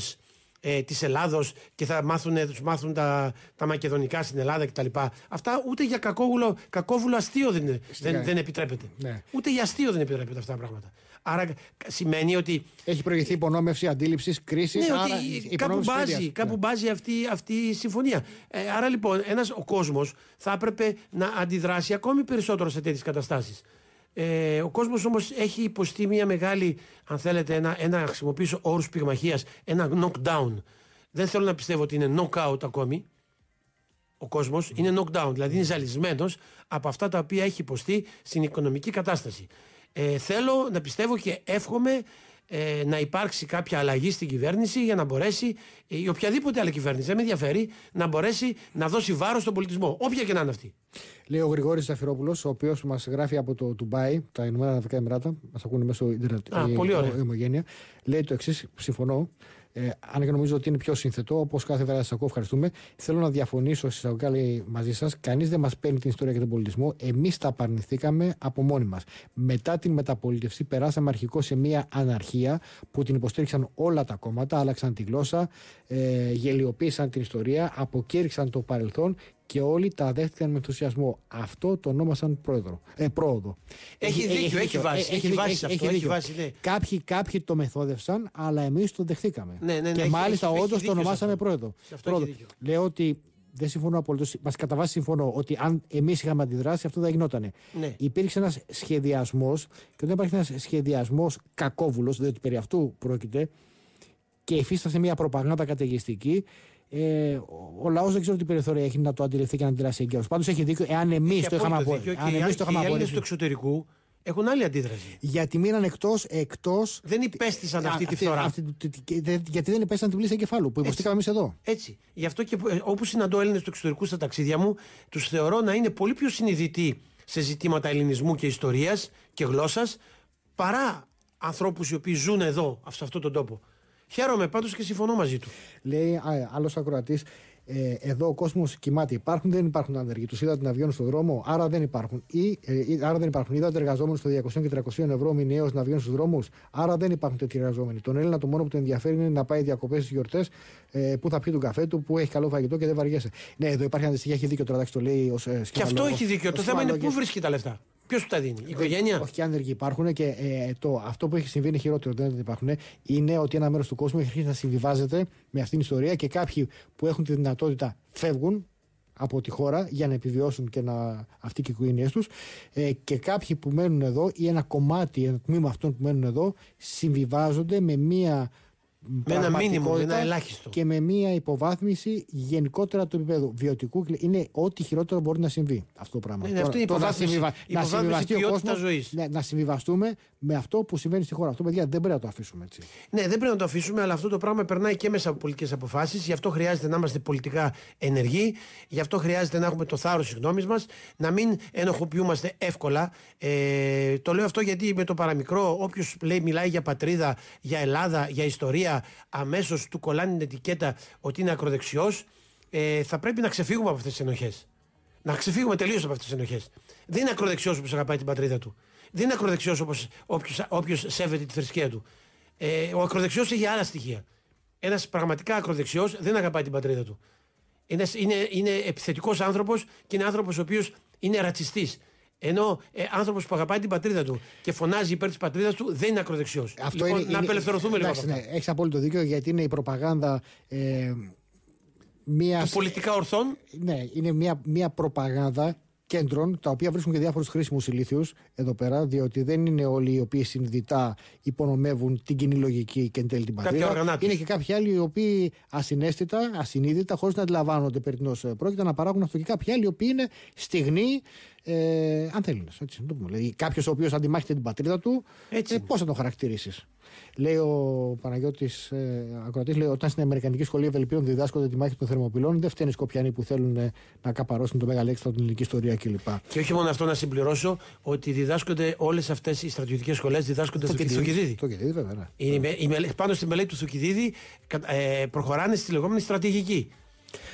ε, της Ελλάδος και θα μάθουν, τους μάθουν τα, τα μακεδονικά στην Ελλάδα κτλ. Αυτά ούτε για κακόβουλο, κακόβουλο αστείο δεν, δεν, δεν επιτρέπεται. Ναι. Ούτε για αστείο δεν επιτρέπεται αυτά τα πράγματα. Άρα σημαίνει ότι. Έχει προηγηθεί ε, υπονόμευση αντίληψης, κρίσης. Ναι, άρα ότι κάπου μπάζει, κάπου ναι. μπάζει αυτή, αυτή η συμφωνία. Ε, άρα λοιπόν, ένας, ο κόσμος θα έπρεπε να αντιδράσει ακόμη περισσότερο σε τέτοιες καταστάσεις. Ε, ο κόσμος όμως έχει υποστεί μια μεγάλη, αν θέλετε, ένα, ένα χρησιμοποιήσω όρους πυγμαχίας, ένα knockdown. Δεν θέλω να πιστεύω ότι είναι knockout ακόμη. Ο κόσμος mm. είναι knockdown, δηλαδή είναι ζαλισμένος από αυτά τα οποία έχει υποστεί στην οικονομική κατάσταση. Ε, θέλω να πιστεύω και εύχομαι να υπάρξει κάποια αλλαγή στην κυβέρνηση για να μπορέσει η οποιαδήποτε άλλη κυβέρνηση, δεν με ενδιαφέρει, να μπορέσει να δώσει βάρος στον πολιτισμό, όποια και να είναι αυτή. Λέει ο Γρηγόρης Αφιρόπουλος ο οποίος μας γράφει από το τουμπάι, τα Ηνωμένα Αραβικά Εμμυράτα. Μας ακούνε μέσω Ιντερνετ. πολύ ωραία. Λέει το εξή, συμφωνώ. Ε, αν και νομίζω ότι είναι πιο σύνθετο, όπως κάθε βράδυ σας ακούω, ευχαριστούμε. Θέλω να διαφωνήσω μαζί σας. Κανείς δεν μας παίρνει την ιστορία και τον πολιτισμό. Εμείς τα απαρνηθήκαμε από μόνοι μας. Μετά την μεταπολίτευση, περάσαμε αρχικώς σε μια αναρχία που την υποστήριξαν όλα τα κόμματα, άλλαξαν τη γλώσσα, ε, γελιοποίησαν την ιστορία, αποκήρυξαν το παρελθόν και όλοι τα δέχτηκαν με ενθουσιασμό. Αυτό το ονόμασαν πρόεδρο, ε, πρόοδο. Έχει, ε, ε, έχει δίκιο, ε, έχει βάση. Έχει βάση αυτό. Έχει βάση, ναι. κάποιοι, κάποιοι το μεθόδευσαν, αλλά εμείς το δεχτήκαμε. Ναι, ναι, ναι, και μάλιστα όντω το ονομάσαμε πρόεδρο. πρόεδρο. Λέω ότι δεν συμφωνώ απολύτως. Μας κατά συμφωνώ ότι αν εμείς είχαμε αντιδράσει, αυτό δεν γινόταν. Ναι. Υπήρξε ένας σχεδιασμός και όταν υπάρχει ένας σχεδιασμός κακόβουλος, διότι περί αυτού πρόκειται, και υφίστασε μια προπαγάνδα καταιγιστική, ε, ο λαός δεν ξέρω τι περιθώρια έχει να το αντιληφθεί και να αντιδράσει εγκαίρω. Πάντως έχει δίκιο, εάν εμείς το είχαμε απορρίψει. Αν εμείς το είχαμε απορρίψει. του εξωτερικού έχουν άλλη αντίδραση. Γιατί μείναν εκτός. Εκτός... Δεν υπέστησαν αυτή, τη φθορά. Αυτή, γιατί δεν υπέστησαν την πλήση εγκεφάλου που υποστήκαμε εμείς εδώ. Έτσι. Γι' αυτό και όπου συναντώ Έλληνες του εξωτερικού στα ταξίδια μου, τους θεωρώ να είναι πολύ πιο συνειδητοί σε ζητήματα ελληνισμού και ιστορίας και γλώσσας παρά ανθρώπους οι οποίοι ζουν εδώ, σε αυτόν τον τόπο. Χαίρομαι πάντως και συμφωνώ μαζί του. Λέει άλλος ακροατής, ε, εδώ ο κόσμος κοιμάται. Υπάρχουν, δεν υπάρχουν άνεργοι. Τους είδατε να βγαίνουν στον δρόμο, άρα δεν υπάρχουν. Ή, ε, άρα δεν υπάρχουν. Είδατε εργαζόμενου στο 200 και 300 ευρώ μηνιαίω να βγαίνουν στους δρόμους, άρα δεν υπάρχουν τέτοιοι εργαζόμενοι. Τον Έλληνα το μόνο που τον ενδιαφέρει είναι να πάει διακοπές στις γιορτές, ε, που θα πιει τον καφέ του, που έχει καλό φαγητό και δεν βαριέσαι. Ναι, εδώ υπάρχει αντιστοιχεία, έχει δίκιο τώρα, το λέει ως ε, Και αυτό έχει δίκιο. Το θέμα είναι πού βρίσκει τα λεφτά. Ποιος του τα δίνει, η οικογένεια. Ε, όχι, άνεργοι υπάρχουν και ε, το, αυτό που έχει συμβεί είναι χειρότερο. Δεν υπάρχουν. Είναι ότι ένα μέρος του κόσμου έχει αρχίσει να συμβιβάζεται με αυτήν την ιστορία και κάποιοι που έχουν τη δυνατότητα φεύγουν από τη χώρα για να επιβιώσουν και να αυτοί και οι οικογένειές τους. Ε, και κάποιοι που μένουν εδώ ή ένα κομμάτι, ένα τμήμα αυτών που μένουν εδώ, συμβιβάζονται με μία με ένα μήνυμα, ένα ελάχιστο. Και με μία υποβάθμιση γενικότερα του επίπεδου βιωτικού είναι ό,τι χειρότερο μπορεί να συμβεί αυτό το πράγμα. Ναι, ναι Τώρα, αυτή είναι η υποβάθμιση, να συμβιβα... υποβάθμιση, να συμβιβαστεί ο Ναι, να συμβιβαστούμε με αυτό που συμβαίνει στη χώρα. Αυτό, παιδιά, δεν πρέπει να το αφήσουμε έτσι. Ναι, δεν πρέπει να το αφήσουμε, αλλά αυτό το πράγμα περνάει και μέσα από πολιτικές αποφάσεις. Γι' αυτό χρειάζεται να είμαστε πολιτικά ενεργοί. Γι' αυτό χρειάζεται να έχουμε το θάρρος της γνώμης μας, να μην ενοχοποιούμαστε εύκολα. Ε, το λέω αυτό γιατί με το παραμικρό, όποιος μιλάει για πατρίδα, για Ελλάδα, για ιστορία, αμέσως του κολλάνε την ετικέτα ότι είναι ακροδεξιός. Ε, θα πρέπει να ξεφύγουμε από αυτές τις ενοχές. Να ξεφύγουμε τελείως από αυτές τις ενοχές. Δεν είναι ακροδεξιός που αγαπάει την πατρίδα του δεν είναι ακροδεξιός όποιο σέβεται τη θρησκεία του. Ε, ο ακροδεξιός έχει άλλα στοιχεία. Ένας πραγματικά ακροδεξιός δεν αγαπάει την πατρίδα του. Ένας είναι, είναι επιθετικός άνθρωπος και είναι άνθρωπος ο οποίος είναι ρατσιστής. Ενώ ε, άνθρωπος που αγαπάει την πατρίδα του και φωνάζει υπέρ της πατρίδας του δεν είναι ακροδεξιός. Λοιπόν, είναι, να απελευθερωθούμε εντάξει, λίγο. Ναι, έχεις απόλυτο δίκιο γιατί είναι η προπαγάνδα. Ε, μιας, πολιτικά ορθών. Ε, ναι, είναι μια προπαγάνδα κέντρων, τα οποία βρίσκουν και διάφορους χρήσιμους ηλίθιους εδώ πέρα, διότι δεν είναι όλοι οι οποίοι συνειδητά υπονομεύουν την κοινή λογική και εν τέλει την πατρίδα. Είναι και κάποιοι άλλοι οι οποίοι ασυνέστητα, ασυνείδητα, χωρίς να αντιλαμβάνονται περί τίνος πρόκειται, να παράγουν αυτό. Και κάποιοι άλλοι οι οποίοι είναι στιγμοί ε, αν θέλει. Έτσι, το πούμε. Δηλαδή, κάποιος ο οποίος αντιμάχεται την πατρίδα του, ε, πώς θα τον χαρακτηρίσεις. Λέει ο Παναγιώτης ε, Ακροατής, όταν στην Αμερικανική Σχολή Ευελπίων διδάσκονται τη μάχη των θερμοπυλών, δεν φταίνει Σκοπιανοί που θέλουν ε, να καπαρώσουν το μεγάλο έξτρα την ελληνική ιστορία κλπ. Και όχι μόνο αυτό, να συμπληρώσω ότι διδάσκονται όλες αυτές οι στρατιωτικές σχολές διδάσκονται στο Κιδίδη. Το Κιδίδη, βέβαια. Ναι. πάνω στη μελέτη του Θουκυδίδη ε, προχωράνε στη λεγόμενη στρατηγική.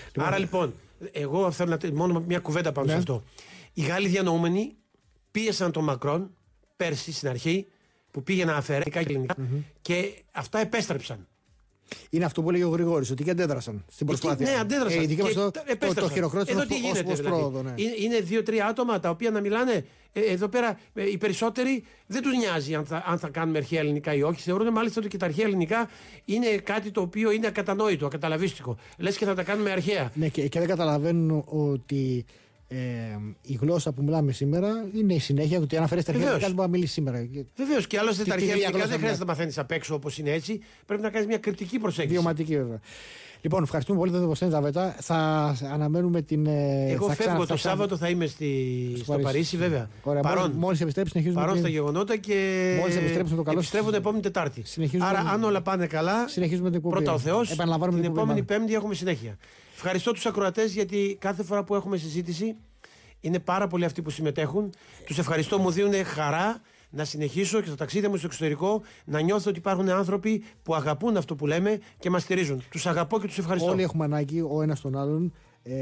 Λοιπόν, Άρα λοιπόν, εγώ θέλω να. μόνο μια κουβέντα πάνω σε ναι. αυτό. Οι Γάλλοι διανοούμενοι πίεσαν τον Μακρόν πέρσι στην αρχή που πήγε να αφαιρέσει τα ελληνικα mm-hmm. και αυτά επέστρεψαν. Είναι αυτό που λέει ο Γρηγόρης, ότι και αντέδρασαν στην προσπάθεια. ναι, αντέδρασαν. Ε, και το, μας το, το, χειροκρότησαν ω δηλαδή. πρόοδο. Ναι. Ε, είναι δύο-τρία άτομα τα οποία να μιλάνε. Ε, εδώ πέρα ε, οι περισσότεροι δεν τους νοιάζει αν θα, αν θα κάνουμε αρχαία ελληνικά ή όχι. Θεωρούν μάλιστα ότι και τα αρχαία ελληνικά είναι κάτι το οποίο είναι ακατανόητο, ακαταλαβίστικο. Λες και θα τα κάνουμε αρχαία. Ναι, και, και δεν καταλαβαίνουν ότι ε, η γλώσσα που μιλάμε σήμερα είναι η συνέχεια ότι αναφέρεστε αφαιρέσεις τα αρχαία μπορεί να μιλήσεις σήμερα. Βεβαίως και άλλωστε τα αρχαία ελληνικά δεν χρειάζεται να μαθαίνεις απ' έξω όπως είναι έτσι. Πρέπει να κάνεις μια κριτική προσέγγιση. Βιωματική βέβαια. Λοιπόν, ευχαριστούμε πολύ τον Κωνσταντίνο βέτα. Θα αναμένουμε την. Ε, Εγώ θα φεύγω το Σάββατο, θα είμαι στη... στο, Παρίσι, βέβαια. Ωραία, Παρόν. Μόλις επιστρέψει, συνεχίζουμε. Παρόν στα γεγονότα και. Μόλις επιστρέψουμε το καλό. Επιστρέφω την επόμενη Τετάρτη. Άρα, αν όλα πάνε καλά. Συνεχίζουμε την Πρώτα ο Θεός. Την επόμενη Πέμπτη έχουμε συνέχεια. Ευχαριστώ τους ακροατές γιατί κάθε φορά που έχουμε συζήτηση είναι πάρα πολλοί αυτοί που συμμετέχουν. Τους ευχαριστώ, μου δίνουν χαρά να συνεχίσω και στο ταξίδι μου στο εξωτερικό να νιώθω ότι υπάρχουν άνθρωποι που αγαπούν αυτό που λέμε και μας στηρίζουν. Τους αγαπώ και τους ευχαριστώ. Όλοι έχουμε ανάγκη ο ένας τον άλλον ε,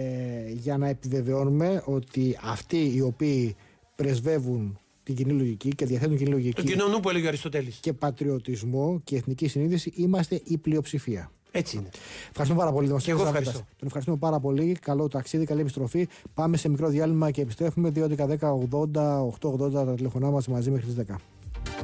για να επιβεβαιώνουμε ότι αυτοί οι οποίοι πρεσβεύουν την κοινή λογική και διαθέτουν κοινή λογική. Το κοινωνού που έλεγε ο Αριστοτέλης. Και πατριωτισμό και εθνική συνείδηση είμαστε η πλειοψηφία. Έτσι είναι. Ευχαριστούμε πάρα πολύ τον Βασίλη. Τον ευχαριστούμε πάρα πολύ. Καλό ταξίδι, καλή επιστροφή. Πάμε σε μικρό διάλειμμα και επιστρέφουμε. 8 8.80 τα τηλεφωνά μας μαζί μέχρι τις 10.